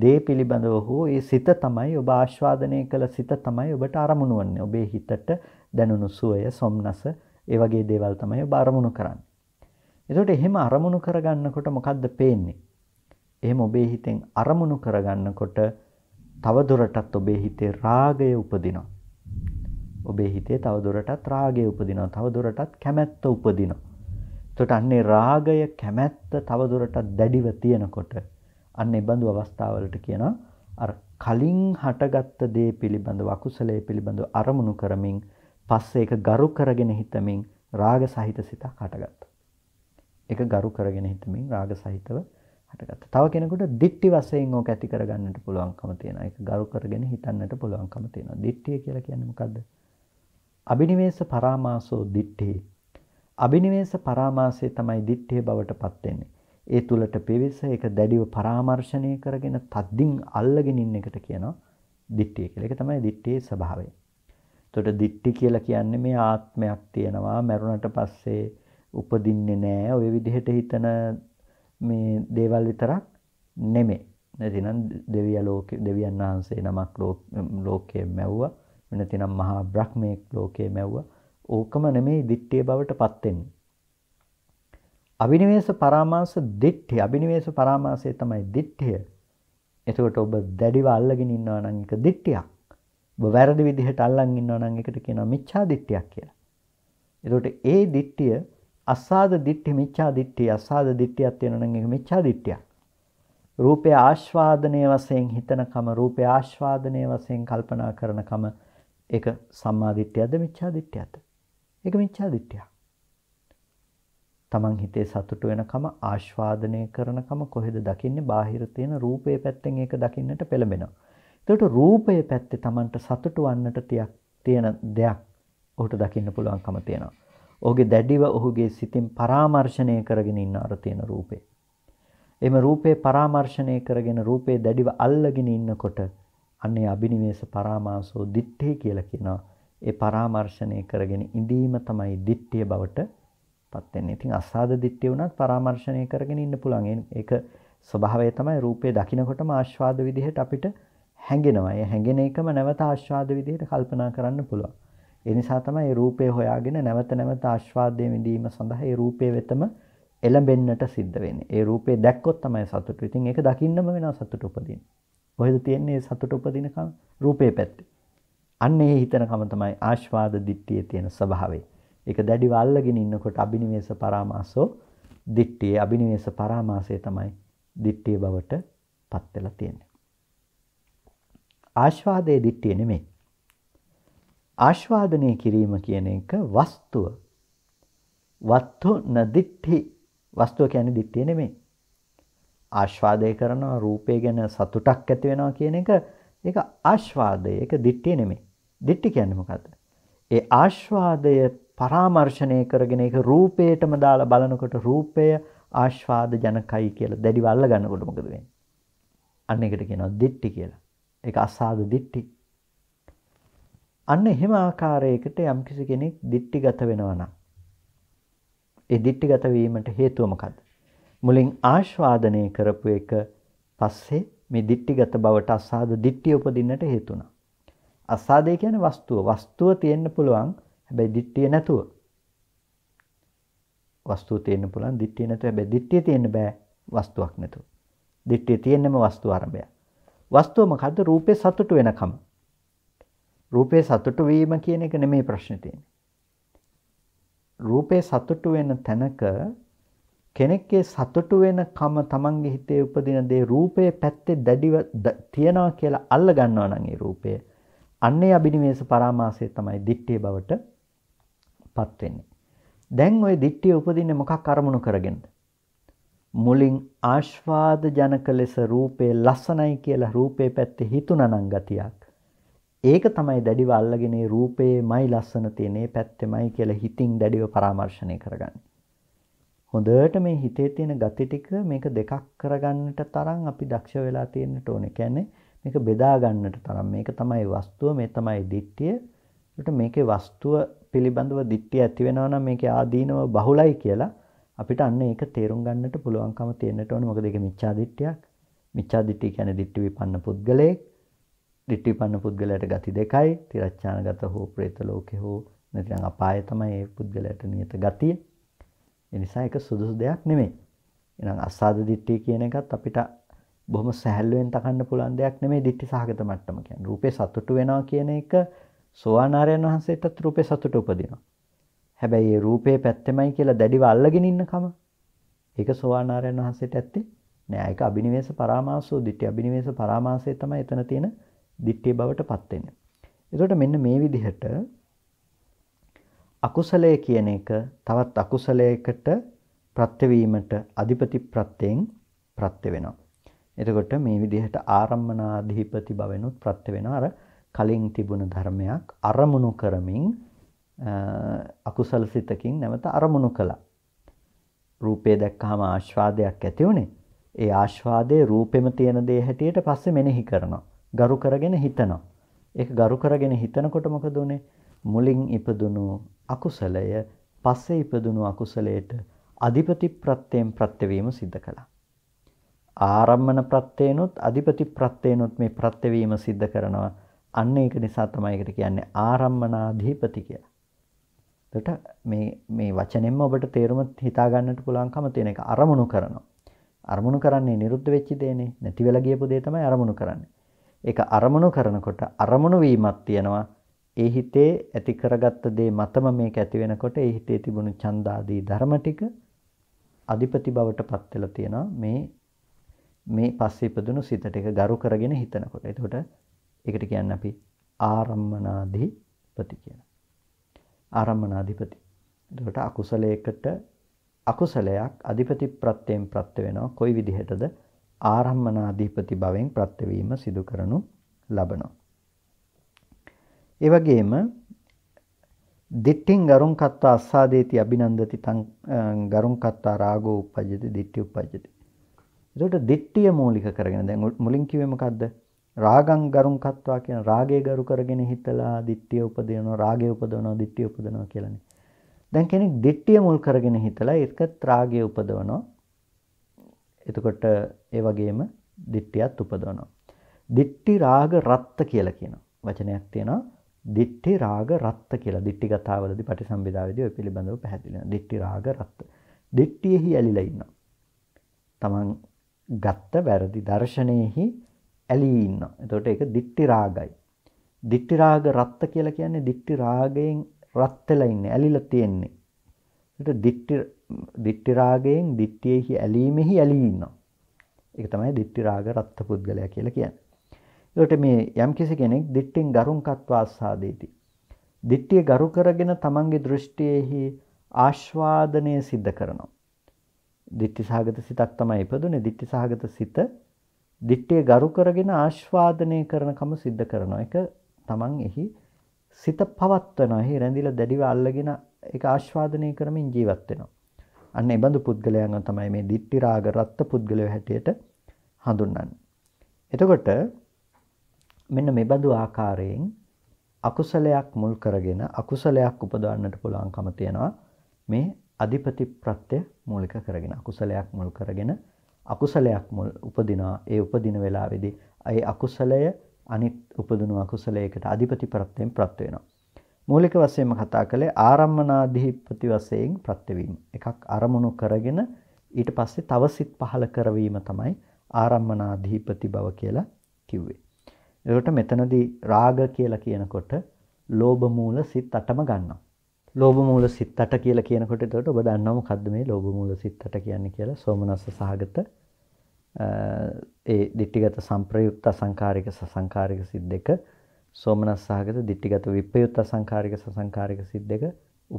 දේ පිළිබඳව හෝ ඒ සිත තමයි ඔබ ආශ්වාදනය කළ සිත තමයි ඔබට අරමුණුවන්නේ ඔබේ හිතට දැනුණු සුවය සොම්නස ඒ වගේ දේවල් තමයි බාරමුණු කරන්න. එතට එහෙම අරමුණු කරගන්නකොට මොකක්ද පේන්නේ. එහෙම ඔබේ හිතෙන් අරමුණු කරගන්නකොට තවදුරටත් ඔබේ හිතේ රාගය උපදිනවා. ඔබේ හිතේ තවදුරටත් රාගය උපදිනවා තවදුරටත් කැමැත්ත උපදිනවා. තොට අන්නේ රාගය කැමැත්ත තවදුරටත් දැඩිව තියෙනකොට අන්න එබඳු අවස්ථාවලට කියන අ කලින් හටගත්ත දේ පිළිබඳ වකුසලය පිළිබඳ අරමුණු කරමින් පස්සේ ඒක ගරු කරගෙන හිතමින් රාග සහිත සිතක් හටගත්තා. ඒක ගරු කරගෙන හිතමින් රාග සහිතව හටගත්ත. තව කෙනෙකුට දිට්ටි වශයෙන් ඕක ඇති කරගන්නට පුළුවන්කම තියෙනවා. ඒක ගරු කරගෙන හිතන්නට පුළුවන්කම තියෙනවා. දිට්ටිය කියලා කියන්නේ මොකද්ද? අබිනිවේෂ පරාමාසෝ දිට්ටි. අබිනිවේෂ පරාමාසයේ තමයි දිට්ටිය බවට පත් වෙන්නේ. ඒ තුලට පිවිස ඒක දැඩිව පරාමර්ශණය කරගෙන තද්දින් අල්ලගෙන ඉන්න එකට කියනවා දිට්ටිය කියලා. ඒක තමයි දිට්ටියේ ස්වභාවය. එතකොට දිට්ටි කියලා කියන්නේ මේ ආත්මයක් තියෙනවා මරුණට පස්සේ උපදින්නේ නැහැ. ওই විදිහට හිතන මේ දේවල් විතරක් නෙමෙයි. නැතිනම් දෙවිය ලෝක දෙවියන් වහන්සේ නමක් ලෝකයේ මැව්වා. නැතිනම් මහා බ්‍රහ්මයේ ලෝකයේ මැව්වා. ඕකම නෙමෙයි දිට්ඨිය බවට පත් වෙන්නේ. අභිනිවේෂ පරාමාස දිට්ඨිය අභිනිවේෂ පරාමාසය තමයි දිට්ඨිය. එතකොට ඔබ දැඩිව අල්ලගෙන ඉන්නවා නම් ඒක දිට්ඨියක්. ඔබ වැරදි විදිහට අල්ලන් ඉන්නවා නම් ඒකට කියනවා මිච්ඡා දිට්ඨියක් කියලා. ඒකට ඒ දිට්ඨිය අසාද දිට්ඨි මිච්ඡා දිට්ඨිය අසාද දිට්ඨියක් තියෙනවා නම් ඒක මිච්ඡා දිට්ඨියක්. රූපය ආස්වාදනයේ වශයෙන් හිතනකම රූපය ආස්වාදනයේ වශයෙන් කල්පනා කරනකම ඒක සම්මා දිට්ඨියද මිච්ඡා දිට්ඨියද? ඒක මිච්ඡා දිට්ඨියක්. තමන් හිතේ සතුට වෙනකම ආස්වාදනය කරනකම කොහෙද දකින්නේ? බාහිර තියෙන රූපේ පැත්තෙන් ඒක දකින්නට පෙළඹෙනවා. එතකොට රූපය පැත්තේ Tamanට සතුටු වන්නට තියක් තියෙන දෙයක් ඔහුට දකින්න පුළුවන්කම තියෙනවා. ඔහුගේ දැඩිව ඔහුගේ සිතින් පරාමර්ශණය කරගෙන ඉන්න අර තියෙන රූපේ. එම රූපේ පරාමර්ශණය කරගෙන රූපේ දැඩිව අල්ලගෙන ඉන්නකොට අන්නේ අභිනිවේෂ පරාමාසෝ දිත්තේ කියලා කියනවා. ඒ පරාමර්ශණය කරගෙන ඉඳීම තමයි දිට්ඨිය බවට පත් වෙන්නේ. ඉතින් අසාද දිට්ඨිය වුණත් පරාමර්ශණය කරගෙන ඉන්න පුළුවන්. ඒක ස්වභාවය තමයි රූපේ දකින්නකොටම ආස්වාද විදිහට අපිට හැඟෙනවා ඒ හැඟෙන එකම නැවත ආශ්වාද විදිහට කල්පනා කරන්න පුළුවන්. ඒ නිසා තමයි රූපේ හොයාගෙන නැවත නැවත ආශ්වාදයෙන් විඳීම සඳහා ඒ රූපේ වෙතම එළඹෙන්නට සිද්ධ වෙන්නේ. ඒ රූපේ දැක්කොත් තමයි සතුට. ඉතින් ඒක දකින්නම වෙනවා සතුට උපදින්න. කොහෙද තියෙන්නේ සතුට උපදිනකම? රූපේ පැත්තේ. අන්න ඒ හිතනකම තමයි ආශ්වාද දිට්ඨියේ තියෙන ස්වභාවය. ඒක දැඩිව අල්ලගෙන ඉන්නකොට අබිනිවේෂ පරාමාසෝ දිට්ඨියේ අබිනිවේෂ පරාමාසය තමයි දිට්ඨිය බවට පත් වෙලා තියෙන්නේ. ආස්වාදයේ දිට්ඨිය නෙමෙයි. ආස්වාදනය කිරීම කියන එක වස්තුව. වත්තු නදිට්ඨි වස්තුව කියන්නේ දිට්ඨිය නෙමෙයි. ආස්වාදය කරනවා රූපේ ගැන සතුටක් ඇති වෙනවා කියන එක ඒක ආස්වාදය. ඒක දිට්ඨිය නෙමෙයි. දිට්ඨි කියන්නේ මොකද්ද? ඒ ආස්වාදය පරාමර්ශණය කරගෙන ඒක රූපේටම දාලා බලනකොට රූපය ආස්වාද ජනකයි කියලා දැඩිව අල්ල ගන්නකොට මොකද වෙන්නේ? අන්න එකට කියනවා දිට්ටි කියලා. ඒක අසාධ දිට්ටි. අන්න එහෙම ආකාරයකට යම්කිසි කෙනෙක් දිට්ටිගත වෙනවා නම් ඒ දිට්ටිගත වීමට හේතුව මොකද්ද? මුලින් ආස්වාදනය කරපු එක පස්සේ මේ දිට්ටිගත බවට අසාධ දිට්ටි උපදින්නට හේතු වුණා. අසාධය කියන්නේ වස්තුව. වස්තුව තියෙන්න පුළුවන් හැබැයි දිට්ටිය නැතුව. වස්තුව තියෙන්න පුළුවන් දිට්ටිය නැතුව හැබැයි දිට්ටිය තියෙන්න බෑ වස්තුවක් නැතුව. දිට්ටිය තියෙන්නම වස්තුව ආරම්භයක්. වස්තුව මොකද්ද රූපේ සතුට වෙනකම් රූපේ සතුට වීම කියන එක නෙමෙයි ප්‍රශ්නේ තියෙන්නේ රූපේ සතුට වෙන තැනක කෙනෙක්ගේ සතුට වෙන කම තමන්ගේ හිතේ උපදින දේ රූපයේ පැත්තේ දැඩිව තියනවා කියලා අල්ල ගන්නවා නම් ඒ රූපය අන්නේ අබිනිවේෂ පරාමාසය තමයි දිත්තේ බවට පත් වෙන්නේ. දැන් ওই දිට්ඨිය උපදින්නේ මොකක් අරමුණු කරගෙනද? මුලින් ආශ්වාද ජනක ලෙස රූපය ලස්සනයි කියලා රූපය පැත්තේ හිතුනනං ගතියක්. ඒක තමයි දැඩිව අල්ලගෙන රූපයේ මයි ලස්සන තියෙනේ පැත්තෙමයි කියලා හිතින් දැඩිව පරාමර්ශණය කරගන්න. හොඳට මේ හිතේ තියෙන ගති ටික මේක දෙකක් කරගන්නට තරම් අපි දක්ෂ වෙලා තියෙන්නට ඕනේ. කියන්නේ මේක බෙදා ගන්නට තරම් මේක තමයි වස්තුව, මේ තමයි දිට්ඨිය. ඒකට මේකේ වස්තුව පිළිබඳව දිට්ඨිය ඇති වෙනවා නම් මේකේ ආදීනව බහුලයි කියලා අපිට අන්න ඒක තේරුම් ගන්නට පුළුවන්කම තියෙන්නට ඕන මොකද ඒක මිච්ඡා දිට්ඨියක් මිච්ඡා දිට්ඨිය කියන්නේ දිට්ඨි විපන්න පුද්ගලයෙක් දිට්ඨි විපන්න පුද්ගලයාට ගති දෙකයි තිරච්ඡානගත හෝ പ്രേත ලෝකේ හෝ නැතිනම් අපාය තමයි ඒ පුද්ගලයාට නියත ගතිය ඒ නිසා ඒක සුදුසු දෙයක් නෙමෙයි එහෙනම් අසාද දිට්ඨිය කියන එකත් අපිට බොහොම සැහැල්ලුවෙන් තකන්න පුළුවන් දෙයක් නෙමෙයි දිට්ඨි සහගත මට්ටම කියන්නේ රූපේ සතුටු වෙනවා කියන එක සෝවාන් ආරයන් වහන්සේටත් රූපේ සතුට උපදිනවා හැබැයි ඒ රූපේ පැත්තෙමයි කියලා දැඩිව අල්ලගෙන ඉන්නකම ඒක සෝවානාරයන් වහන්සේට ඇත්තේ නෑ ඒක අභිනිවේෂ පරාමාසෝ දිට්ඨි අභිනිවේෂ පරාමාසය තමයි එතන තියෙන දිට්ඨිය බවට පත් වෙන්නේ. ඒකට මෙන්න මේ විදිහට අකුසලය කියන එක තවත් අකුසලයකට ප්‍රත්‍යවීමට අධිපති ප්‍රත්‍යයෙන් ප්‍රත්‍ය වෙනවා. එතකොට මේ විදිහට ආරම්මනාධිපති බවෙනුත් ප්‍රත්‍ය වෙනවා. අර කලින් තිබුණ ධර්මයක් අරමුණු කරමින් අකුසල සිතකින් නැවත අරමුණු කළා. රූපය දැක්කහම ආස්වාදයක් ඇති වුණේ. ඒ ආස්වාදයේ රූපෙම තියෙන දේ හැටියට පස්සේ මෙනෙහි කරනවා. ගරු කරගෙන හිතනවා. ඒක ගරු කරගෙන හිතනකොට මොකද උනේ? මුලින් ඉපදුණු අකුසලය පස්සේ ඉපදුණු අකුසලයට අධිපති ප්‍රත්‍යයෙන් ප්‍රත්‍යවීම සිද්ධ කළා. ආරම්මන ප්‍රත්‍යයනොත් අධිපති ප්‍රත්‍යයනොත් මේ ප්‍රත්‍යවීම සිද්ධ කරනවා. අන්න ඒක නිසා තමයි ඒකට කියන්නේ ආරම්මනාධිපති කියලා. එතකොට මේ මේ වචනෙන්ම ඔබට තේරුම හිතා ගන්නට පුළුවන්කම තියෙන එක අරමුණු කරනවා. අරමුණු කරන්නේ නිරුද්ධ වෙච්ච දේනේ. නැති වෙලා ගියපු දේ තමයි අරමුණු කරන්නේ. ඒක අරමුණු කරනකොට අරමුණු වීමක් තියෙනවා. ඒ හිතේ ඇති කරගත්ත දේ මතම මේක ඇති වෙනකොට ඒ හිතේ තිබුණු ඡන්දාදී ධර්ම ටික අධිපති බවට පත් වෙලා තියෙනවා මේ මේ පස්සේ ඉපදුණු සිත ටික ගරු කරගෙන හිතනකොට. එතකොට ඒකට කියන්නේ අපි ආරම්මනාදී ප්‍රති කියලා. ආරම්මනාධිපති. එතකොට අකුසලයකට අකුසලයක් අධිපති ප්‍රත්‍යයෙන් ප්‍රත්‍ය වෙනවා. කොයි විදිහටද? ආරම්මනාධිපති භවෙන් ප්‍රත්‍යවීම සිදු කරනු ලබනවා. ඒ වගේම දිට්ඨින් ගරුං කත්තා අස්සාදේති අභිනන්දති තං ගරුං කත්තා රාගෝ උපජ්ජති දිට්ඨි උපජ්ජති. එතකොට දිට්ඨිය මූලික කරගෙන දැන් මුලින් කිව්වේ මොකද්ද? රාගං ගරුංකත්වා කියන රාගය ගරු කරගෙන හිතලා ditthිය උපදිනවා රාගය උපදවනවා ditthිය උපදවනවා කියලානේ. දැන් කෙනෙක් ditthිය මුල් කරගෙන හිතලා ඒකත් රාගය උපදවනවා. එතකොට ඒ වගේම ditthියත් උපදවනවා. ditthි රාග රත්ත කියලා කියන වචනයක් තියෙනවා. ditthි රාග රත්ත කියලා ditthි ගතාවලදී පටිසම්භිදාවේදී ඔය පිළිබඳව පැහැදිලි වෙනවා. ditthි රාග රත්ත. ditthියෙහි ඇලිලා ඉන්නවා. තමන් ගත්ත වැරදි දර්ශනයෙහි ඇලී ඉන්නවා. එතකොට ඒක දික්ටි රාගයි. දික්ටි රාග රත්ත කියලා කියන්නේ දික්ටි රාගයෙන් රත් වෙලා ඉන්නේ, ඇලිලා තියෙන්නේ. එතකොට දික්ටි දික්ටි රාගයෙන් දික්ටියෙහි ඇලීමෙහි ඇලී ඉන්නවා. ඒක තමයි දික්ටි රාග රත්ත පුද්ගලයා කියලා කියන්නේ. එතකොට මේ යම්කිසි කෙනෙක් දික්ටින් ගරුන් කත්වාස්සාදේති. දික්ටිය ගරු කරගෙන තමන්ගේ දෘෂ්ටියෙහි ආස්වාදනය සිද්ධ කරනවා. දිට්ටි සහගත සිතක් තමයි ඉපදුනේ. දිට්ටි සහගත සිත දිට්ඨිය ගරු කරගෙන ආස්වාදනය කරනකම සිද්ධ කරනවා. ඒක තමන් එහි සිත පවත්වනවා. එහි රැඳිලා දැඩිව අල්ලගෙන ඒක ආස්වාදනය කරමින් ජීවත් වෙනවා. අන්න ඒ බඳු පුද්ගලයන්ව තමයි මේ දිට්ඨි රාග රත්ත පුද්ගලයෝ හැටියට හඳුන්වන්නේ. එතකොට මෙන්න මේ බඳු ආකාරයෙන් අකුසලයක් මුල් කරගෙන අකුසලයක් උපදවන්නට පුළුවන්කම තියෙනවා මේ අධිපති ප්‍රත්‍ය මූලික කරගෙන අකුසලයක් මුල් කරගෙන අකුසලයක් මුල් උපදිනවා ඒ උපදින වෙලාවේදී ඒ අකුසලය අනිත් උපදින අකුසලයකට අධිපති ප්‍රත්‍යයෙන් ප්‍රත් වෙනවා. මූලික වශයෙන්ම කතා කළේ ආරම්මනාධිපති වශයෙන් ප්‍රත්‍යවීම. එකක් අරමුණු කරගෙන ඊට පස්සේ තව සිත් පහළ කරවීම තමයි ආරම්මනාධිපති බව කියලා කිව්වේ. ඒකට මෙතනදී රාග කියලා කියනකොට ලෝභ මූල සිත් අටම ගන්නවා. ලෝභ මූල සිත්තට කියලා කියනකොට එතකොට ඔබ දන්නවා මොකද්ද මේ ලෝභ මූල සිත්තට කියන්නේ කියලා සෝමනස්ස සහගත ඒ ditthිගත සංප්‍රයුක්ත සංකාරික සසංකාරික සිත් දෙක සෝමනස්ස සහගත ditthිගත විප්‍රයුක්ත සංකාරික සසංකාරික සිත් දෙක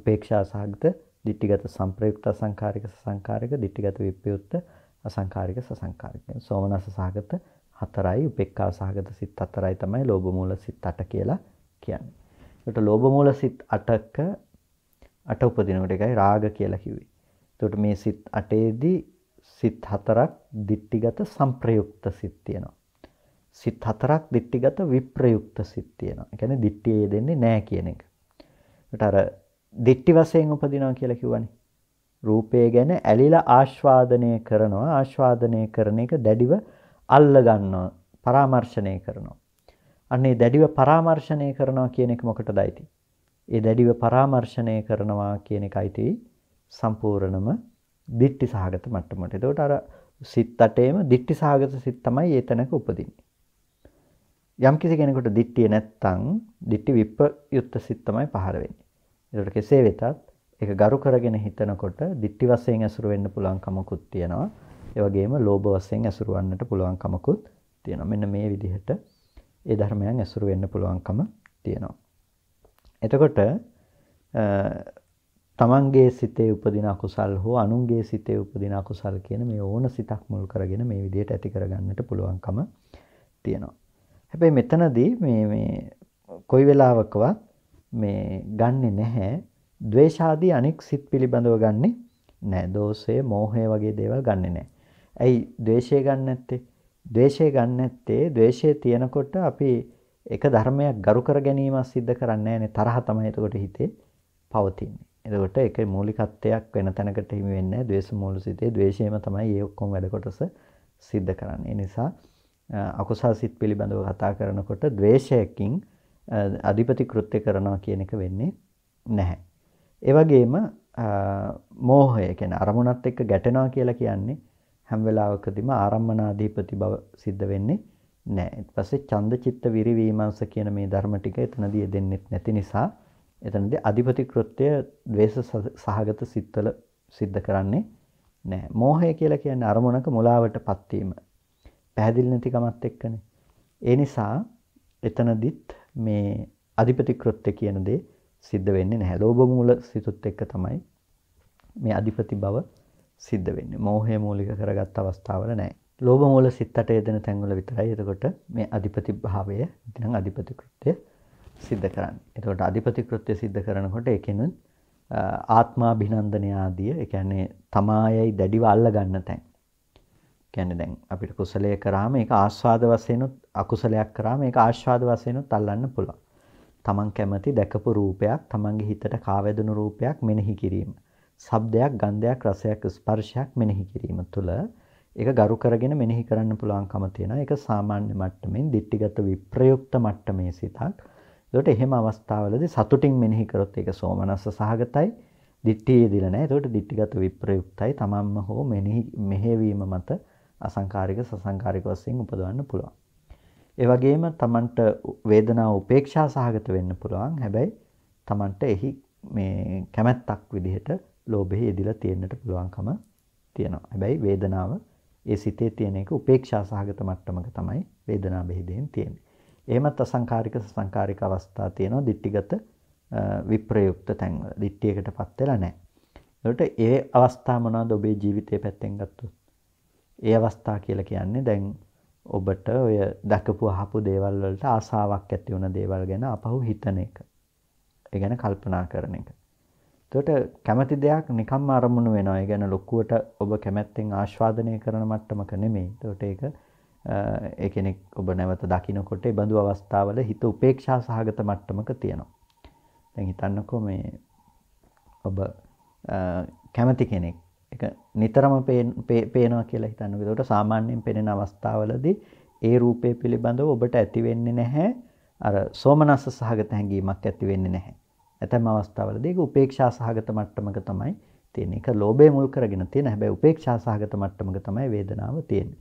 උපේක්ෂා සහගත ditthිගත සංප්‍රයුක්ත සංකාරික සසංකාරික ditthිගත විප්‍රයුක්ත අසංකාරික සසංකාරික සෝමනස්ස සහගත හතරයි උපේක්ඛා සහගත සිත් හතරයි තමයි ලෝභ මූල සිත් අට කියලා කියන්නේ. ඒකට ලෝභ මූල සිත් අටක අට උපදිනකොට එකයි රාග කියලා කිව්වේ. එතකොට මේ සිත් අටේදී සිත් හතරක් ditthිගත සංප්‍රයුක්ත සිත් තියෙනවා. සිත් හතරක් ditthිගත විප්‍රයුක්ත සිත් තියෙනවා. ඒ කියන්නේ ditthියේ දෙන්නේ නැහැ කියන එක. ඒකට අර ditthි වශයෙන් උපදිනවා කියලා කිව්වනේ. රූපය ගැන ඇලිලා ආස්වාදනය කරනවා. ආස්වාදනය කරන එක දැඩිව අල්ල ගන්නවා. පරාමර්ශණය කරනවා. අන්නේ දැඩිව පරාමර්ශණය කරනවා කියන එක මොකටදයි තියෙන්නේ? ඒ දැඩිව පරාමර්ශණය කරනවා කියන එකයි තියෙයි සම්පූර්ණම දිට්ටි සහගත මට්ටමට. එතකොට අර සිත් අටේම දිට්ටි සහගත සිත් තමයි ඒතනක උපදින්නේ. යම් කිසි කෙනෙකුට දිට්ටිය නැත්තම් දිට්ටි විප්‍රයුක්ත සිත් තමයි පහර වෙන්නේ. ඒකට කෙසේ වෙතත් ඒක ගරු කරගෙන හිතනකොට දිට්ටි වශයෙන් ඇසුරු වෙන්න පුළුවන් කමකුත් තියෙනවා. ඒ වගේම ලෝභ වශයෙන් ඇසුරු වන්නට පුළුවන් කමකුත් තියෙනවා. මෙන්න මේ විදිහට ඒ ධර්මයන් ඇසුරු වෙන්න පුළුවන්කම තියෙනවා. එතකොට තමන්ගේ සිතේ උපදින අකුසල් හෝ අනුන්ගේ සිතේ උපදින අකුසල් කියන මේ ඕන සිතක් මුල් කරගෙන මේ විදිහට ඇති කරගන්නට පුළුවන්කම තියෙනවා. හැබැයි මෙතනදී මේ මේ කොයි වෙලාවකවත් මේ ගන්නෙ නැහැ ද්වේෂාදී අනෙක් සිත් පිළිබඳව ගන්නෙ නැහැ. දෝෂය, මෝහය වගේ දේවල් ගන්නෙ නැහැ. ඇයි ද්වේෂය ගන්න නැත්තේ? ද්වේෂය ගන්න නැත්තේ ද්වේෂය තියෙනකොට අපි එක ධර්මයක් ගරු කර ගැනීමක් සිද්ධ කරන්නේ නැහැ තරහ තමයි එතකොට හිතේ පවතින්නේ. එතකොට ඒකේ මූලිකත්වයක් වෙන තැනකට හිමි වෙන්නේ නැහැ. ද්වේෂ මූල සිතේ ද්වේෂයම තමයි ඒ ඔක්කොම වැඩ කොටස සිද්ධ කරන්නේ. ඒ නිසා අකුසල් සිත් පිළිබඳව කතා කරනකොට ද්වේෂයකින් අධිපති කෘත්‍ය කරනවා කියන එක වෙන්නේ නැහැ. ඒ වගේම මෝහය කියන්නේ අරමුණත් එක්ක ගැටෙනවා කියලා කියන්නේ හැම වෙලාවකදීම ආරම්මනාධිපති බව සිද්ධ වෙන්නේ නැහැ. ඊට පස්සේ ඡන්ද චිත්ත විරිවීමංස කියන මේ ධර්ම ටික එතනදී දෙන්නෙත් නැති නිසා එතනදී අධිපති කෘත්‍ය ද්වේෂ සහගත සිත්වල සිද්ධ කරන්නේ නැහැ. මෝහය කියලා කියන්නේ අරමුණක මුලාවටපත් වීම. පැහැදිලි නැතිකමත් එක්කනේ. ඒ නිසා එතනදිත් මේ අධිපති කෘත්‍ය කියන දේ සිද්ධ වෙන්නේ නැහැ. ලෝභ මූල සිතුත් එක්ක තමයි මේ අධිපති බව සිද්ධ වෙන්නේ. මෝහය මූලික කරගත් අවස්ථාවල නැහැ. ලෝභ මූල සිත්තට යෙදෙන තැන්වල විතරයි එතකොට මේ අධිපති භාවය නැත්නම් අධිපති කෘත්‍ය සිද්ධ කරන්නේ. එතකොට අධිපති කෘත්‍ය සිද්ධ කරනකොට ඒකෙනුත් ආත්මාභිනන්දනය ආදිය ඒ කියන්නේ තමායයි දැඩිව අල්ල ගන්න තැන්. කියන්නේ දැන් අපිට කුසලය කරාම ඒක ආස්වාද වශයෙන්ුත් අකුසලයක් කරාම ඒක ආස්වාද වශයෙන්ුත් අල්ලන්න පුළුවන්. තමන් කැමති දැකපු රූපයක්, තමන්ගේ හිතට කාවැදුණු රූපයක් මෙනෙහි කිරීම. ශබ්දයක්, ගන්ධයක්, රසයක්, ස්පර්ශයක් මෙනෙහි කිරීම තුළ ඒක ගරු කරගෙන මෙනෙහි කරන්න පුළුවන්කම තියෙනවා. ඒක සාමාන්‍ය මට්ටමින් දිට්ටිගත විප්‍රයුක්ත මට්ටමේ සිතක්. ඒකට එහෙම අවස්ථාවලදී සතුටින් මෙනෙහි කරොත් ඒක සෝමනස්ස සහගතයි. දිට්ඨියේ දිල නැහැ. ඒකට දිට්ටිගත විප්‍රයුක්තයි. tamamම හෝ මෙනෙහි මෙහෙවීම මත අසංකාරික සසංකාරික වශයෙන් උපදවන්න පුළුවන්. ඒ වගේම තමන්ට වේදනාව උපේක්ෂා සහගත වෙන්න පුළුවන්. හැබැයි තමන්ට එහි මේ කැමැත්තක් විදිහට ලෝභෙහි යෙදিলা තියෙන්නට පුළුවන්කම තියෙනවා. හැබැයි වේදනාව ඒ සිතේ තියෙන එක උපේක්ෂා සහගත මට්ටමක තමයි වේදනා බෙහෙදෙන් තියෙන්නේ. එහෙමත් අසංකාරික සංකාරික අවස්ථා තියෙනවා දිට්ටිගත විප්‍රයුක්ත තැන්වල. දිට්ටියකටපත් වෙලා නැහැ. ඒකට ඒ අවස්ථා මොනවද ඔබේ ජීවිතයේ පැත්තෙන් ගත්තොත්? ඒ අවස්ථා කියලා කියන්නේ දැන් ඔබට ඔය දැකපු අහපු දේවල් වලට ආසාවක් ඇති වුණ දේවල් ගැන අපහු හිතන එක. ඒ ගැන කල්පනා කරන එක. එතකොට කැමති දෙයක් නිකම්ම අරමුණු වෙනවා. ඒ කියන්නේ ලොකුවට ඔබ කැමැත්තෙන් ආස්වාදනය කරන මට්ටමක නෙමෙයි. එතකොට ඒක ඒ කෙනෙක් ඔබ නැවත දකින්නකොට ඒ බඳු අවස්ථාවල හිත උපේක්ෂා සහගත මට්ටමක තියෙනවා. දැන් හිතන්නකෝ මේ ඔබ කැමති කෙනෙක් ඒක නිතරම පේනවා කියලා හිතන්නකෝ. එතකොට සාමාන්‍යයෙන් පෙනෙන අවස්ථාවලදී ඒ රූපය පිළිබඳව ඔබට ඇති වෙන්නේ නැහැ. අර සෝමනස්ස සහගත හැඟීමක් ඇති වෙන්නේ නැහැ. ඇතැම් අවස්ථාවලදී ඒක උපේක්ෂා සහගත මට්ටමක තමයි තියෙන්නේ. ඒක ලෝභය මුල් කරගෙන තියෙන හැබැයි උපේක්ෂා සහගත මට්ටමක තමයි වේදනාව තියෙන්නේ.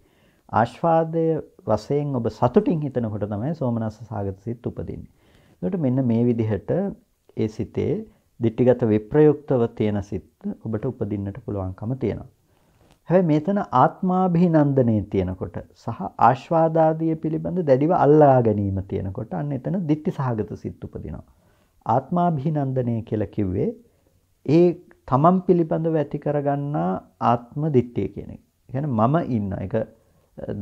ආස්වාදය වශයෙන් ඔබ සතුටින් හිතනකොට තමයි සෝමනස්ස සහගත සිත් උපදින්නේ. එතකොට මෙන්න මේ විදිහට ඒ සිතේ දිට්ටිගත විප්‍රයුක්තව තියෙන සිත් ඔබට උපදින්නට පුළුවන්කම තියෙනවා. හැබැයි මෙතන ආත්මාභිනන්දනය තියෙනකොට සහ ආශ්වාදාදිය පිළිබඳ දැඩිව අල්ලා ගැනීම තියෙනකොට අන්න එතන ditthi සහගත සිත් උපදිනවා. ආත්මාභිනන්දනය කියලා කිව්වේ ඒ තමන් පිළිබඳව ඇති කරගන්නා ආත්ම දිට්ඨිය කියන එක. يعني මම ඉන්න එක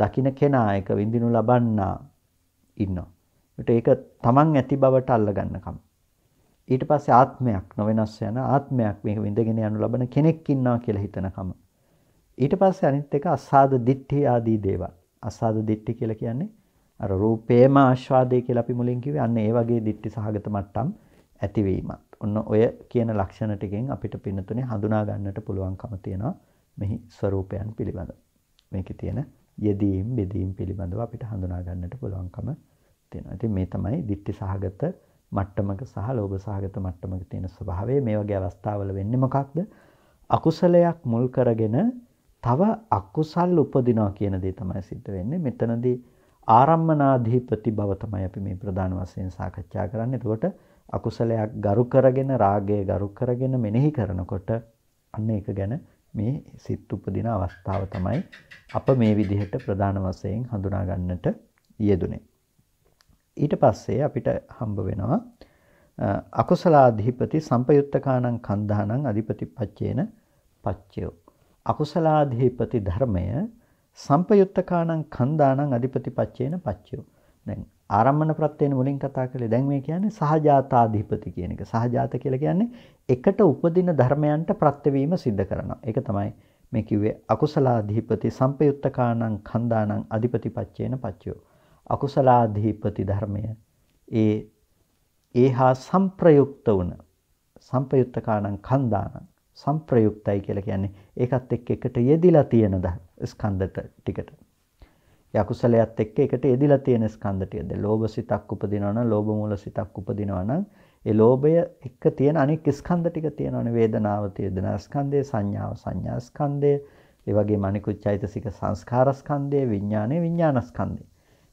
දකින්න කෙනා එක විඳිනු ලබන්නා ඉන්නවා. ඒක තමන් ඇති බවට අල්ලගන්නකම්. ඊට පස්සේ ආත්මයක් නොවෙනස් යන ආත්මයක් මේක විඳගෙන යනු ලබන කෙනෙක් ඉන්නවා කියලා හිතනකම ඊට පස්සේ අනිත් එක අසාද දිට්ඨි ආදී දේවල් අසාද දිට්ඨි කියලා කියන්නේ අර රූපේම ආස්වාදේ කියලා අපි මුලින් කිව්වේ අන්න ඒ වගේ දිට්ඨි සහගත මට්ටම් ඇතිවීමත් ඔන්න ඔය කියන ලක්ෂණ ටිකෙන් අපිට පින්නතුනේ හඳුනා ගන්නට පුළුවන්කම තියෙනවා මෙහි ස්වરૂපයන් පිළිබඳ මේකේ තියෙන යෙදීම් බෙදීම් පිළිබඳව අපිට හඳුනා ගන්නට පුළුවන්කම තියෙනවා. ඉතින් මේ තමයි ditthi සහගත මට්ටමක සහ ලෝභ සහගත මට්ටමක තියෙන ස්වභාවය මේ වගේ අවස්ථාවල වෙන්නේ මොකක්ද? අකුසලයක් මුල් කරගෙන තව අකුසල් උපදිනවා කියන දේ තමයි සිද්ධ වෙන්නේ. මෙතනදී ආරම්මනාධිපති බව තමයි අපි මේ ප්‍රධාන වශයෙන් සාකච්ඡා කරන්නේ. එතකොට අකුසලයක් ගරු කරගෙන රාගය ගරු කරගෙන මෙනෙහි කරනකොට අන්න ඒක ගැන මේ සිත් උපදින අවස්ථාව තමයි අප මේ විදිහට ප්‍රධාන වශයෙන් හඳුනා ගන්නට යෙදුනේ. ඊට පස්සේ අපිට හම්බ වෙනවා අකුසලාධිපති සම්පයුත්තකානං කන්දානං අධිපති පච්චේන පච්චයෝ. අකුසලාධිපති ධර්මය සම්පයුත්තකානං කන්දානං අධිපති පච්චේන පච්චයෝ. දැන් ආරම්මන ප්‍රත්‍යයෙන් මුලින් කතා කළේ දැන් මේ කියන්නේ සහජාතාධිපති කියන එක. සහජාත කියලා කියන්නේ එකට උපදින ධර්මයන්ට ප්‍රත්‍යවීම සිද්ධ කරනවා. ඒක තමයි මේ කිව්වේ අකුසලාධිපති සම්පයුත්තකාණං කන්දානං අධිපතිපච්චේන පච්චයෝ. අකුසලාධිපති ධර්මය ඒ ඒ හා සම්ප්‍රයුක්ත වුණ සම්පයුත්තකාණං කන්දානං සම්ප්‍රයුක්තයි කියලා කියන්නේ ඒකත් එක්ක එකට යෙදිලා තියෙන ස්කන්ධ ටිකට. යකුසලයත් එක්ක එකට යෙදිලා තියෙන ස්කන්ධ ටික. දැන් ලෝභ සිතක් උපදිනවා නම් ලෝභ මූල සිතක් උපදිනවා නම් ඒ ලෝභය එක්ක තියෙන අනෙක් ස්කන්ධ ටික තියෙනවනේ වේදනාව තියෙදනා ස්කන්ධය, සංඥාව සංඥා ස්කන්ධය, ඒ වගේම අනිකුත් චෛතසික සංස්කාර ස්කන්ධය, විඥානය විඥාන ස්කන්ධය.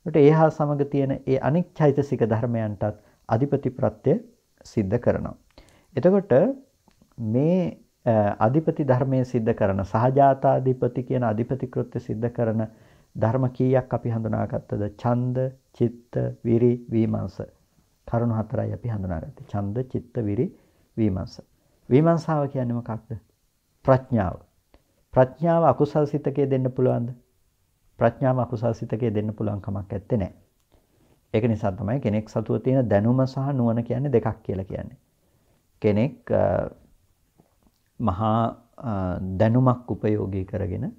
ඒකට ඒ හා සමග තියෙන ඒ අනෙක් චෛතසික ධර්මයන්ටත් අධිපති ප්‍රත්‍ය සිද්ධ කරනවා. එතකොට මේ අධිපති ධර්මයේ සිද්ධ කරන සහජාතාධිපති කියන අධිපති කෘත්‍ය සිද්ධ කරන ධර්ම කීයක් අපි හඳුනාගත්තද? ඡන්ද, චිත්ත, විරි, වීමංස. කරුණු හතරයි අපි හඳුනාගත්තේ. ඡන්ද, චිත්ත, විරි, වීමංස. වීමංසාව කියන්නේ මොකක්ද? ප්‍රඥාව. ප්‍රඥාව අකුසල් සිතකේ දෙන්න පුළුවන්ද? ප්‍රඥාව අකුසල් සිතකේ දෙන්න පුළුවන් කමක් නැත්තේ නෑ. ඒක නිසා තමයි කෙනෙක් සතුව තියෙන දැනුම සහ නුවණ කියන්නේ දෙකක් කියලා කියන්නේ. කෙනෙක් මහා දැනුමක් උපයෝගී කරගෙන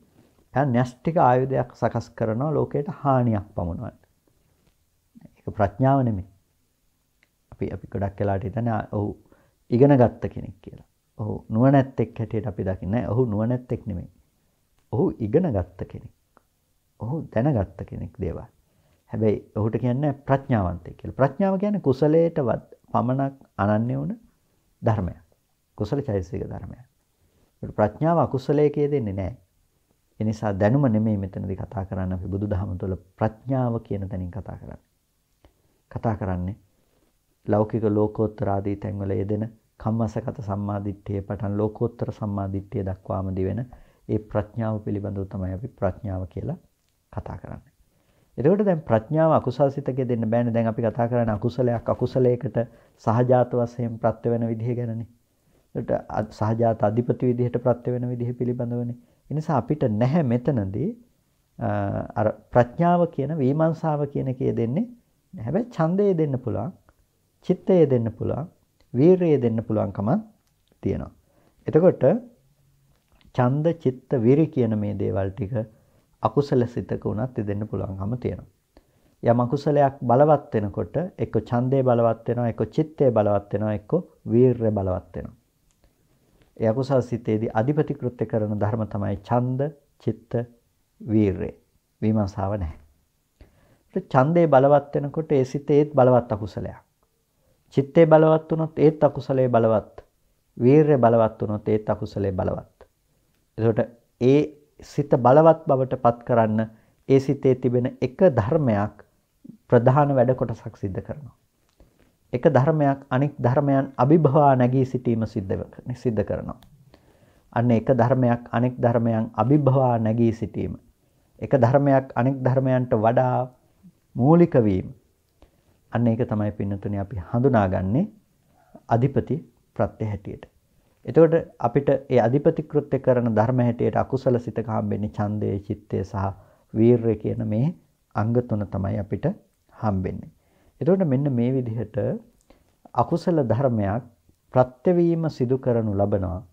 එයා න්‍යෂ්ටික ආයුධයක් සකස් කරනවා ලෝකයට හානියක් පමුණවන්න. ඒක ප්‍රඥාව නෙමෙයි. අපි අපි ගොඩක් වෙලාට හිතන්නේ ඔව් ඉගෙන ගත්ත කෙනෙක් කියලා. ඔහු නුවණැත්තෙක් හැටියට අපි දකින්නේ ඔහු නුවණැත්තෙක් නෙමෙයි. ඔහු ඉගෙන ගත්ත කෙනෙක්. ඔහු දැනගත්ත කෙනෙක් දේවල්. හැබැයි ඔහුට කියන්නේ ප්‍රඥාවන්තය කියලා. ප්‍රඥාව කියන්නේ කුසලයට පමණක් අනන්‍ය වුණ ධර්මයක්. කුසල චෛතසික ධර්මයක්. ප්‍රඥාව අකුසලයේ කියෙ දෙන්නේ නැහැ. ඒ නිසා දැනුම නෙමෙයි මෙතනදී කතා කරන්න අපි බුදුදහම තුළ ප්‍රඥාව කියන තැනින් කතා කරන්නේ. කතා කරන්නේ ලෞකික ලෝකෝත්තර ආදී තැන්වල යෙදෙන කම්මසගත සම්මාදිට්ඨිය පටන් ලෝකෝත්තර සම්මාදිට්ඨිය දක්වාම දිවෙන ඒ ප්‍රඥාව පිළිබඳව තමයි අපි ප්‍රඥාව කියලා කතා කරන්නේ. එතකොට දැන් ප්‍රඥාව අකුසල්සිතකේ දෙන්න බෑනේ. දැන් අපි කතා කරන්නේ අකුසලයක් අකුසලයකට සහජාත වශයෙන් ප්‍රත්‍ය වෙන විදිහ ගැනනේ. එතකොට සහජාත අධිපති විදිහට ප්‍රත්‍ය වෙන විදිහ පිළිබඳවනේ. එනිසා අපිට නැහැ මෙතනදී අර ප්‍රඥාව කියන වීමංසාව කියන එකේ දෙන්නේ හැබැයි ඡන්දය දෙන්න පුළුවන්. චිත්තය දෙන්න පුළුවන්. වීරය දෙන්න පුළුවන්කම තියෙනවා. එතකොට ඡන්ද චිත්ත විරි කියන මේ දේවල් ටික අකුසල සිතක උනත් දෙන්න පුළුවන්කම තියෙනවා. යම් අකුසලයක් බලවත් වෙනකොට එක්ක ඡන්දය බලවත් වෙනවා, එක්ක චිත්තය බලවත් වෙනවා, එක්ක වීරය බලවත් වෙනවා. ඒ අකුසල් සිතේදී අධිපති කෘත්‍ය කරන ධර්ම තමයි ඡන්ද, චිත්ත, වීරය. විමර්ශාව නැහැ. ඡන්දේ බලවත් වෙනකොට ඒ සිතේත් බලවත් අකුසලයක්. චිත්තේ බලවත් වුණොත් ඒත් අකුසලයේ බලවත්. වීරය බලවත් වුණොත් ඒත් අකුසලයේ බලවත්. එතකොට ඒ සිත බලවත් බවට පත් කරන්න ඒ සිතේ තිබෙන එක ධර්මයක් ප්‍රධාන වැඩ කොටසක් සිද්ධ කරනවා. එක ධර්මයක් අනික් ධර්මයන් අභිභවා නැගී සිටීම සිද්ධ කරනවා. අන්න එක ධර්මයක් අනෙක් ධර්මයන් අභිභවා නැගී සිටීම. එක ධර්මයක් අනෙක් ධර්මයන්ට වඩා මූලිකවීම. අන්න ඒක තමයි පින්නතුනේ අපි හඳුනාගන්නේ අධිපති ප්‍රත්‍ය හැටියට. එතකොට අපිට ඒ අධිපති කෘත්‍ය කරන ධර්ම හැටියට අකුසල සිතක හම්බෙන්නේ ඡන්දය, චිත්තය සහ වීරය කියන මේ අංග තුන තමයි අපිට හම්බෙන්නේ. එතකොට මෙන්න මේ විදිහට අකුසල ධර්මයක් ප්‍රත්‍යවීම සිදු කරනු ලබනවා.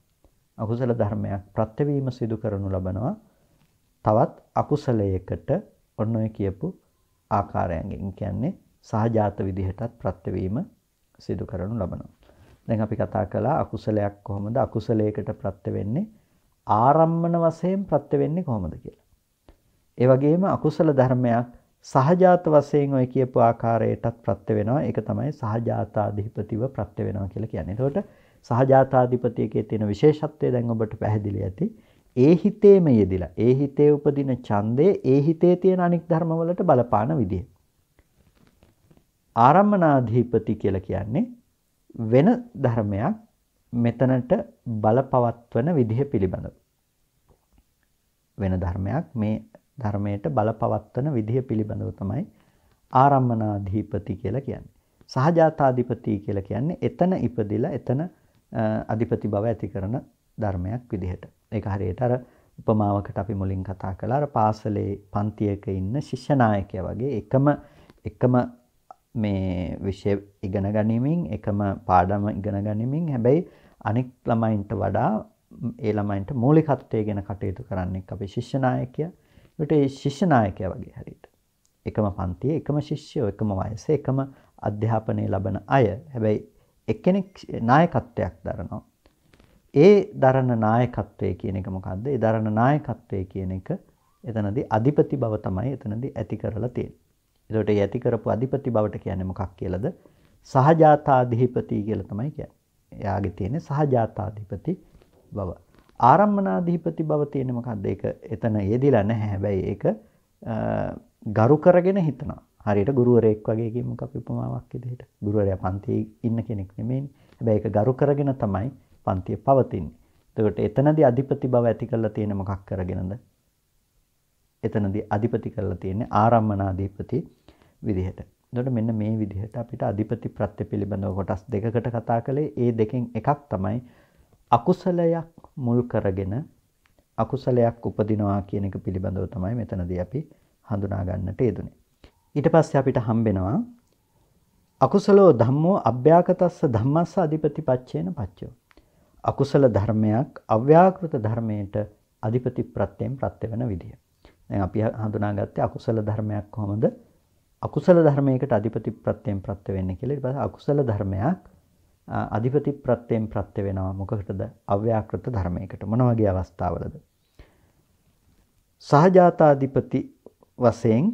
අකුසල ධර්මයක් ප්‍රත්‍යවීම සිදු කරනු ලබනවා. තවත් අකුසලයකට ඔන්න ඔය කියපු ආකාරයෙන් කියන්නේ සහජාත විදිහටත් ප්‍රත්‍යවීම සිදු කරනු ලබනවා. දැන් අපි කතා කළා අකුසලයක් කොහොමද අකුසලයකට ප්‍රත්‍ය වෙන්නේ ආරම්මන වශයෙන් ප්‍රත්‍ය වෙන්නේ කොහොමද කියලා. ඒ වගේම අකුසල ධර්මයක් සහජාත වශයෙන් ඔය කියපු ආකාරයටත් ප්‍රත්‍ය වෙනවා. ඒක තමයි සහජාතාධිපතිව ප්‍රත්‍ය වෙනවා කියලා කියන්නේ. එතකොට සහජාතාධිපතියකේ තියෙන විශේෂත්වය දැන් ඔබට පැහැදිලි ඇති. ඒ හිතේම යෙදිලා ඒ හිතේ උපදින ඡන්දේ ඒ හිතේ තියෙන අනික් ධර්මවලට බලපාන විදිය. ආරම්මනාධිපති කියලා කියන්නේ වෙන ධර්මයක් මෙතනට බලපවත්වන විදිහ පිළිබඳව. වෙන ධර්මයක් මේ ධර්මයට බලපවත්වන විදිහ පිළිබඳව තමයි ආරම්මනාධීපති කියලා කියන්නේ. සහජාතාධිපති කියලා කියන්නේ එතන ඉපදිලා එතන අධිපති බව ඇති කරන ධර්මයක් විදිහට. ඒක හරියට අර උපමාවකට අපි මුලින් කතා කළා අර පාසලේ පන්තියක ඉන්න ශිෂ්‍ය නායකයා වගේ එකම එකම මේ විෂය ඉගෙන ගනිමින් එකම පාඩම ඉගෙන ගනිමින් හැබැයි අනෙක් ළමයින්ට වඩා ඒ ළමයින්ට මූලිකත්වය ගැන කටයුතු කරන්නේ අපේ ශිෂ්‍ය නායකයා ඒකට ඒ ශිෂ්‍ය නායකයා වගේ හරියට. එකම පන්තියේ එකම ශිෂ්‍යයෝ එකම වයසේ එකම අධ්‍යාපනය ලබන අය. හැබැයි එක්කෙනෙක් නායකත්වයක් දරනවා. ඒ දරන නායකත්වය කියන එක මොකද්ද? ඒ දරන නායකත්වය කියන එක එතනදී අධිපති බව තමයි එතනදී ඇති කරලා තියෙන්නේ. එතකොට ඒ ඇති කරපු අධිපති බවට කියන්නේ මොකක් කියලාද? සහජාතාධිපති කියලා තමයි කියන්නේ. එයාගේ තියෙන සහජාතාධිපති බව. ආරම්මනාධීපති බව තියෙන මොකක්ද ඒක එතන යෙදිලා නැහැ හැබැයි ඒක ගරු කරගෙන හිතනවා හරියට ගුරුවරයෙක් වගේ කියමු අපි උපමාවක් විදිහට ගුරුවරයා පන්තියේ ඉන්න කෙනෙක් නෙමෙයි හැබැයි ඒක ගරු කරගෙන තමයි පන්තිය පවතින්නේ එතකොට එතනදී අධිපති බව ඇති කරලා තියෙන මොකක් කරගෙනද එතනදී අධිපති කරලා තියෙන්නේ ආරම්මනාධීපති විදිහට එතකොට මෙන්න මේ විදිහට අපිට අධිපති ප්‍රත්‍ය පිළිබඳව කොටස් දෙකකට කතා කළේ ඒ දෙකෙන් එකක් තමයි අකුසලයක් මුල් කරගෙන අකුසලයක් උපදිනවා කියන එක පිළිබඳව තමයි මෙතනදී අපි හඳුනා ගන්නට යෙදුනේ. ඊට පස්සේ අපිට හම්බෙනවා අකුසලෝ ධම්මෝ අභ්‍යාකතස්ස ධම්මස්ස අධිපති පච්චේන පච්චෝ. අකුසල ධර්මයක් අව්‍යාකෘත ධර්මයට අධිපති ප්‍රත්‍යයෙන් ප්‍රත්‍ය වෙන විදිය. දැන් අපි හඳුනාගත්තේ අකුසල ධර්මයක් කොහොමද? අකුසල ධර්මයකට අධිපති ප්‍රත්‍යයෙන් ප්‍රත්‍ය වෙන්නේ කියලා. ඊට පස්සේ අකුසල ධර්මයක් අධිපති ප්‍රත්‍යයෙන් ප්‍රත්‍ය වෙනවා මොකකටද අව්‍යාකෘත ධර්මයකට මොන වගේ අවස්ථාවලද සහජාතාධිපති වශයෙන්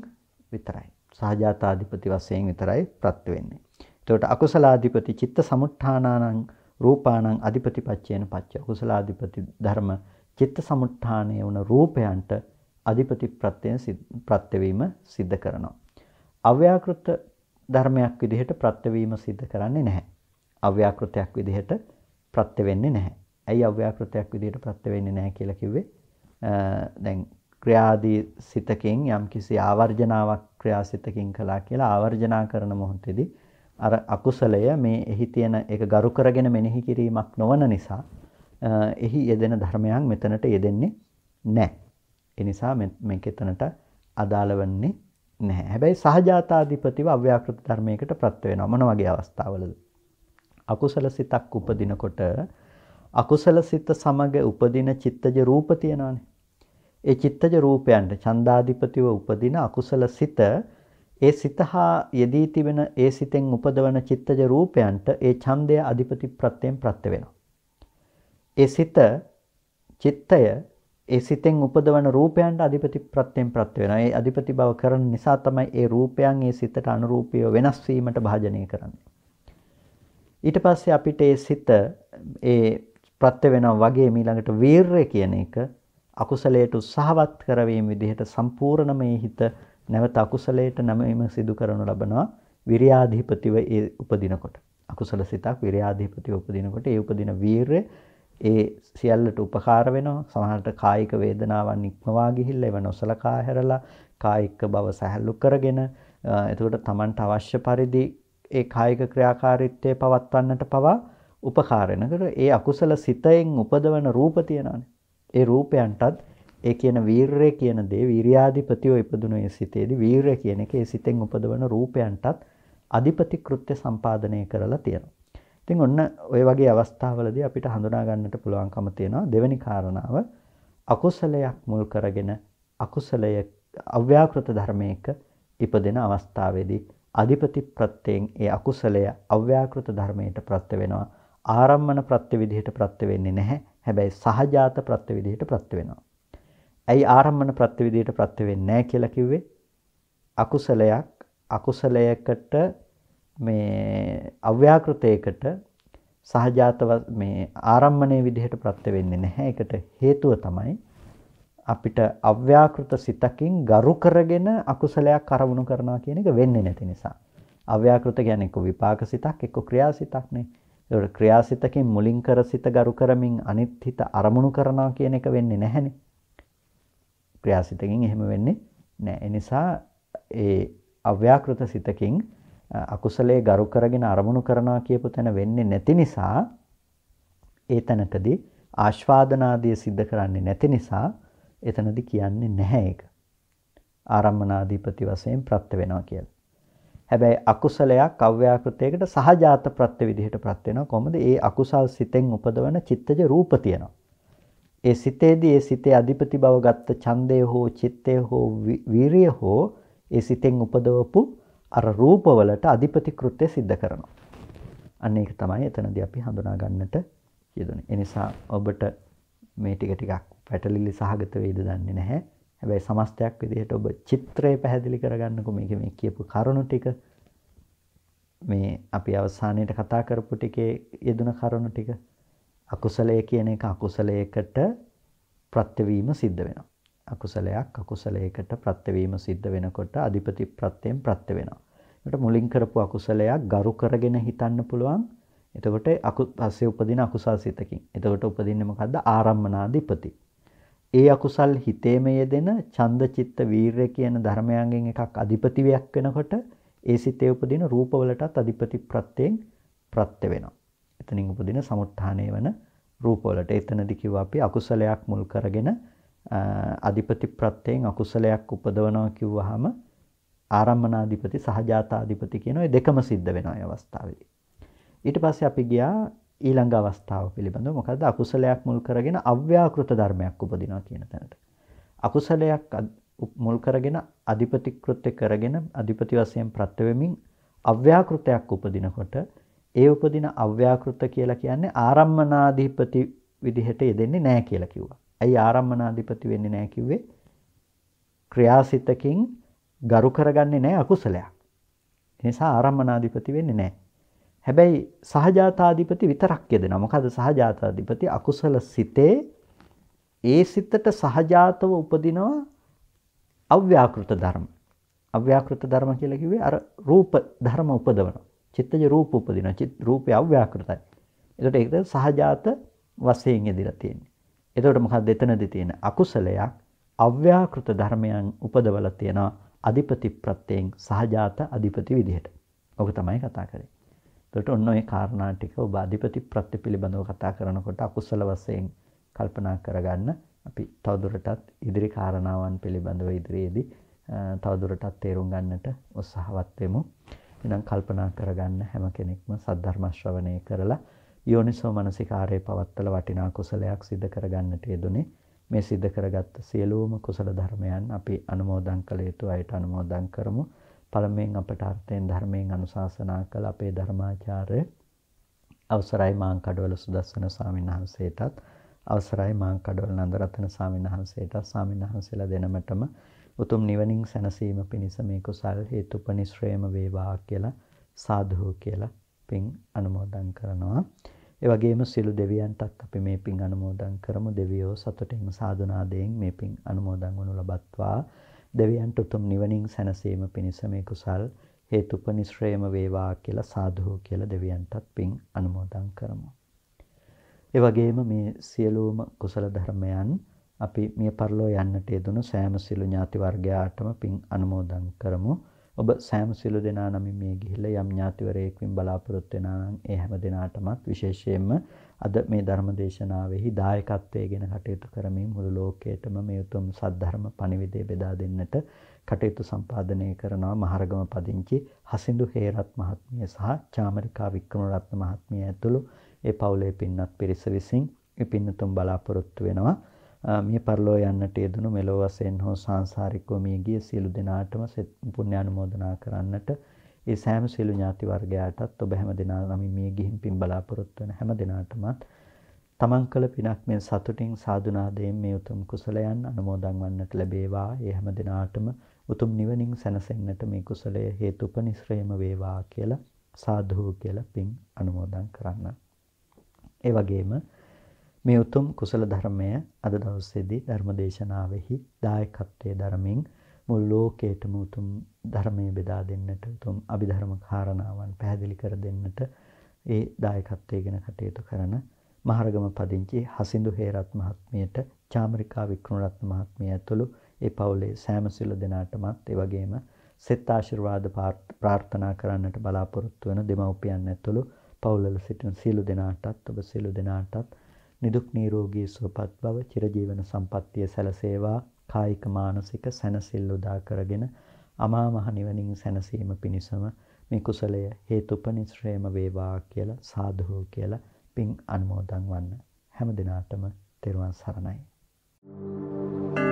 විතරයි සහජාතාධිපති වශයෙන් විතරයි ප්‍රත්‍ය වෙන්නේ එතකොට අකුසලාධිපති චිත්ත සමුත්ථානානං රූපාණං අධිපතිපච්චේන පච්ච අකුසලාධිපති ධර්ම චිත්ත සමුත්ථානයේ වුණ රූපයන්ට අධිපති ප්‍රත්‍යයෙන් ප්‍රත්‍යවීම සිද්ධ කරනවා අව්‍යාකෘත ධර්මයක් විදිහට ප්‍රත්‍යවීම සිද්ධ කරන්නේ නැහැ අව්‍යාකෘතයක් විදිහට ප්‍රත්‍ය වෙන්නේ නැහැ. ඇයි අව්‍යාකෘතයක් විදිහට ප්‍රත්‍ය වෙන්නේ නැහැ කියලා කිව්වේ? දැන් ක්‍රියාදී සිතකින් යම්කිසි ආවර්ජනාවක් ක්‍රියාසිතකින් කළා කියලා ආවර්ජනා කරන මොහොතේදී අර අකුසලය මේ එහි තියෙන ඒක ගරු කරගෙන මෙනෙහි කිරීමක් නොවන නිසා එහි යෙදෙන ධර්මයන් මෙතනට යෙදෙන්නේ නැහැ. ඒ නිසා මේක එතනට අදාළ වෙන්නේ නැහැ. හැබැයි සහජාතාධිපතිව අව්‍යාකෘත ධර්මයකට ප්‍රත්‍ය වෙනවා. මොන වගේ අවස්ථාවලද? අකුසල සිතක් උපදිනකොට අකුසල සිත සමග උපදින චිත්තජ රූප තියෙනවානේ. ඒ චිත්තජ රූපයන්ට ඡන්දාධිපතිව උපදින අකුසල සිත ඒ සිතහා යෙදී තිබෙන ඒ සිතෙන් උපදවන චිත්තජ රූපයන්ට ඒ ඡන්දය අධිපති ප්‍රත්‍යයෙන් ප්‍රත්‍ය වෙනවා. ඒ සිත චිත්තය ඒ සිතෙන් උපදවන රූපයන්ට අධිපති ප්‍රත්‍යයෙන් ප්‍රත්‍ය වෙනවා. ඒ අධිපති බව කරන නිසා තමයි ඒ රූපයන් ඒ සිතට අනුරූපීව වෙනස් වීමට භාජනය කරන්නේ. ඊට පස්සේ අපිට ඒ සිත ඒ ප්‍රත්‍ය වෙනවා වගේ ඊළඟට වීරය කියන එක අකුසලයට උත්සාහවත් කරවීම විදිහට සම්පූර්ණ මේ හිත නැවත අකුසලයට නැමීම සිදු කරනු ලබනවා විරියාධිපතිව ඒ උපදිනකොට අකුසල සිතක් විරියාධිපතිව උපදිනකොට ඒ උපදින වීරය ඒ සියල්ලට උපකාර වෙනවා සමහරට කායික වේදනාවන් ඉක්මවා ගිහිල්ලා ඒව නොසලකා හැරලා කායික බව සැහැල්ලු කරගෙන එතකොට Tamanට අවශ්‍ය පරිදි ඒ කායික ක්‍රියාකාරීත්වය පවත්වන්නට පවා උපකාරෙනකට ඒ අකුසල සිතයෙන් උපදවන රූප තියෙනවානේ. ඒ රූපයන්ටත් ඒ කියන වීර්ය කියන දේ වීර්යාධිපතියෝ ඉපදුණු ඒ සිතේදී වීර්ය කියන එක ඒ සිතෙන් උපදවන රූපයන්ටත් අධිපති කෘත්‍ය සම්පාදනය කරලා තියෙනවා. ඉතින් ඔන්න ওই වගේ අවස්ථාවලදී අපිට හඳුනා ගන්නට පුළුවන්කම තියෙනවා දෙවෙනි කාරණාව අකුසලයක් මුල් කරගෙන අකුසලය අව්‍යාකෘත ධර්මයක ඉපදෙන අවස්ථාවේදී අධිපති ප්‍රත්‍යයෙන් ඒ අකුසලය අව්‍යාකෘත ධර්මයට ප්‍රත්‍ය වෙනවා. ආරම්මන ප්‍රත්‍ය විදිහට ප්‍රත්‍ය වෙන්නේ නැහැ. හැබැයි සහජාත ප්‍රත්‍ය විදිහට ප්‍රත්‍ය වෙනවා. ඇයි ආරම්මන ප්‍රත්‍ය විදිහට ප්‍රත්‍ය වෙන්නේ නැහැ කියලා කිව්වේ? අකුසලයක් අකුසලයකට මේ අව්‍යාකෘතයකට සහජාත මේ ආරම්මණය විදිහට ප්‍රත්‍ය වෙන්නේ නැහැ. ඒකට හේතුව තමයි අපිට අව්‍යාකෘත සිතකින් ගරු කරගෙන අකුසලයක් කරවුණු කරනවා කියන එක වෙන්නේ නැති නිසා. අව්‍යාකෘත කියන්නේ එක්ක විපාක සිතක් එක්ක ක්‍රියා සිතක් නේ. ඒකට ක්‍රියා සිතකින් මුලින් කර සිත ගරු කරමින් අනිත් හිත අරමුණු කරනවා කියන එක වෙන්නේ නැහනේ. ක්‍රියා සිතකින් එහෙම වෙන්නේ නැහැ. ඒ නිසා ඒ අව්‍යාකෘත සිතකින් අකුසලයේ ගරු කරගෙන අරමුණු කරනවා කියපු තැන වෙන්නේ නැති නිසා ඒ තැනකදී ආස්වාදනාදිය සිද්ධ කරන්නේ නැති නිසා එතනදි කියන්නේ නැහැ ඒක. ආරම්මනාධිපති වශයෙන් ප්‍රත්‍ය වෙනවා කියලා. හැබැයි අකුසලයක් අව්‍යාකෘතයකට සහජාත ප්‍රත්‍ය විදිහට ප්‍රත්‍ය වෙනවා. කොහොමද? ඒ අකුසල් සිතෙන් උපදවන චිත්තජ රූප තියෙනවා. ඒ සිතේදී ඒ සිතේ අධිපති බව ගත්ත ඡන්දය හෝ චිත්තය හෝ වීරිය හෝ ඒ සිතෙන් උපදවපු අර රූපවලට අධිපති කෘත්‍ය සිද්ධ කරනවා. අන්න ඒක තමයි එතනදී අපි හඳුනා ගන්නට යෙදුනේ. ඒ නිසා ඔබට මේ ටික ටිකක් පැටලිලි සහගත වේද දන්නේ නැහැ. හැබැයි සමස්තයක් විදිහට ඔබ චිත්‍රය පැහැදිලි කරගන්නකො මේක මේ කියපු කරුණු ටික මේ අපි අවසානයේට කතා කරපු ටිකේ යෙදුන කරුණු ටික අකුසලය කියන එක අකුසලයකට ප්‍රත්‍යවීම සිද්ධ වෙනවා. අකුසලයක් අකුසලයකට ප්‍රත්‍යවීම සිද්ධ වෙනකොට අධිපති ප්‍රත්‍යයෙන් ප්‍රත්‍ය වෙනවා. එතකොට මුලින් කරපු අකුසලයක් ගරු කරගෙන හිතන්න පුළුවන්. එතකොට අකු පස්සේ උපදින අකුසල් සිතකින්. එතකොට උපදින්නේ මොකද්ද? ආරම්මනාධිපති. ඒ අකුසල් හිතේම යෙදෙන ඡන්ද චිත්ත වීරය කියන ධර්මයන්ගෙන් එකක් අධිපතිවයක් වෙනකොට ඒ සිතේ උපදින රූපවලටත් අධිපති ප්‍රත්‍යයෙන් ප්‍රත්‍ය වෙනවා. එතනින් උපදින සමුත්ථානය වෙන රූපවලට එතනදි කිව්වා අපි අකුසලයක් මුල් කරගෙන අධිපති ප්‍රත්‍යයෙන් අකුසලයක් උපදවනවා කිව්වහම ආරම්මනාධිපති සහජාතාධිපති කියන ওই දෙකම සිද්ධ වෙනවා ඒ අවස්ථාවේදී. ඊට පස්සේ අපි ගියා ඊළඟ අවස්ථාව පිළිබඳව මොකද අකුසලයක් මුල් කරගෙන අව්‍යාකෘත ධර්මයක් උපදිනවා කියන තැනට. අකුසලයක් මුල් කරගෙන අධිපති කෘත්‍ය කරගෙන අධිපති වශයෙන් ප්‍රත්‍ය වෙමින් අව්‍යාකෘතයක් උපදිනකොට ඒ උපදින අව්‍යාකෘත කියලා කියන්නේ ආරම්මනාධිපති විදිහට යෙදෙන්නේ නැහැ කියලා කිව්වා. ඇයි ආරම්මනාධිපති වෙන්නේ නැහැ කිව්වේ? ක්‍රියාසිතකින් ගරු කරගන්නේ නැහැ අකුසලයක්. ඒ නිසා ආරම්මනාධිපති වෙන්නේ නැහැ. හැබැයි සහජාතාධිපති විතරක් යෙදෙනවා. මොකද සහජාතාධිපති අකුසල සිතේ ඒ සිතට සහජාතව උපදිනවා අව්‍යාකෘත ධර්ම. අව්‍යාකෘත ධර්ම කියලා කිව්වේ අර රූප ධර්ම උපදවනවා. චිත්තජ රූප උපදිනවා. චිත් රූපය අව්‍යාකෘතයි. එතකොට ඒකද සහජාත වශයෙන් ඉදිරිය තියෙන්නේ. එතකොට මොකක්ද එතනදී තියෙන අකුසලයක් අව්‍යාකෘත ධර්මයන් උපදවලා තියෙනවා අධිපති ප්‍රත්‍යයෙන් සහජාත අධිපති විදිහට. ඔක තමයි කතා කරන්නේ. එතකොට ඔන්න ඔය කාරණා ටික ඔබ අධිපති ප්‍රත්‍ය පිළිබඳව කතා කරනකොට අකුසල වශයෙන් කල්පනා කරගන්න අපි තවදුරටත් ඉදිරි කාරණාවන් පිළිබඳව ඉදිරියේදී තවදුරටත් තේරුම් ගන්නට උත්සාහවත් වෙමු. එහෙනම් කල්පනා කරගන්න හැම කෙනෙක්ම සද්ධර්ම ශ්‍රවණය කරලා යෝනිසෝ මනසිකාරයේ පවත්තල වටිනා කුසලයක් සිදු කරගන්නට යෙදුනේ. මේ සිද්ධ කරගත්ත සියලුම කුසල ධර්මයන් අපි අනුමෝදන් කළ යුතු අයට අනුමෝදන් කරමු. පළමුවෙන් අපට අර්ථයෙන් ධර්මයෙන් අනුශාසනා කළ අපේ ධර්මාචාර්ය අවසරයි මාංකඩවල සුදස්සන ස්වාමීන් වහන්සේටත් අවසරයි මාංකඩවල නන්දරත්න ස්වාමීන් වහන්සේටත් ස්වාමීන් වහන්සේලා දෙනමටම උතුම් නිවනින් සැනසීම පිණිස මේ කුසල් හේතුපනිශ්‍රේම වේවා කියලා සාධු කියලා පින් අනුමෝදන් කරනවා. ඒ වගේම සිළු දෙවියන්ටත් අපි මේ පින් අනුමෝදන් කරමු. දෙවියෝ සතුටින් සාදුනාදයෙන් මේ පින් අනුමෝදන් වනු ලබත්වා. දෙවියන්ට උතුම් නිවනින් සැනසීම පිණිස මේ කුසල් හේතුපනිශ්‍රේම වේවා කියලා සාදුහු කියලා දෙවියන්ටත් පින් අනුමෝදන් කරමු. ඒ වගේම මේ සියලුම කුසල ධර්මයන් අපි මිය පරලෝ යන්නට යෙදුණු සෑම සිළු ඥාති වර්ගයාටම පින් අනුමෝදන් කරමු. ඔබ සෑම සිළු දෙනා නම් මේ ගිහිල්ලා යම් ඥාතිවරයෙක් වින් බලාපොරොත්තු වෙනා නම් ඒ හැම දිනාටමත් විශේෂයෙන්ම අද මේ ධර්ම දේශනාවෙහි දායකත්වයේගෙන කටයුතු කරමින් මුළු ලෝකයටම මේ උතුම් සද්ධර්ම පණිවිඩය බෙදා දෙන්නට කටයුතු සම්පාදනය කරනවා මහරගම පදිංචි හසින්දු හේරත් මහත්මිය සහ චාමරිකා වික්‍රමරත්න මහත්මිය ඇතුළු ඒ පවුලේ පින්වත් පිරිස විසින් මේ පින්නතුන් බලාපොරොත්තු වෙනවා මිය පරලෝ යන්නට යෙදුණු මෙලොව වශයෙන් හෝ සාංශාරිකව මියගිය සියලු දෙනාටම පුණ්‍යානුමෝදනා කරන්නට ඒ සෑම සියලු ඥාති වර්ගයාටත් ඔබ හැම දෙනා නමින් මේ ගිහින් පින් බලාපොරොත්තු වෙන හැම දෙනාටමත් තමන් කළ පිනක් මෙන් සතුටින් සාදුනාදයෙන් මේ උතුම් කුසලයන් අනුමෝදන් වන්නට ලැබේවා. ඒ හැම දෙනාටම උතුම් නිවනින් සැනසෙන්නට මේ කුසලය හේතුපනිශ්‍රේම වේවා කියලා සාධු කියලා පින් අනුමෝදන් කරන්න. ඒ වගේම මේ උතුම් කුසල ධර්මය අද දවසේදී ධර්ම දේශනාවෙහි දායකත්වයේ ධර්මෙන් මුළු ලෝකේටම උතුම් ධර්මයේ බෙදා දෙන්නට උතුම් අභිධර්ම කාරණාවන් පැහැදිලි කර දෙන්නට ඒ දායකත්වයේ ගැන කටයුතු කරන මහරගම පදිංචි හසින්දු හේරත් මහත්මියට චාමරිකා වික්‍රමරත්න මහත්මිය ඇතුළු ඒ පවුලේ සෑම සිළු දෙනාටමත් ඒ වගේම සෙත් ආශිර්වාද ප්‍රාර්ථනා කරන්නට බලාපොරොත්තු වන දෙමව්පියන් ඇතුළු පවුලල සිටින සියලු දෙනාටත් ඔබ සියලු දෙනාටත් නිදුක් නිරෝගී සුවපත් බව චිරජීවන සම්පන්නිය සැලසේවා කායික මානසික සැනසෙල්ල උදා කරගෙන අමා මහ නිවනින් සැනසීම පිණිසම මේ කුසලය හේතුපනිශ්‍රේම වේවා කියලා සාදුහෝ කියලා පින් අනුමෝදන් වන්න හැම දිනාටම තෙරුවන් සරණයි. Thank you.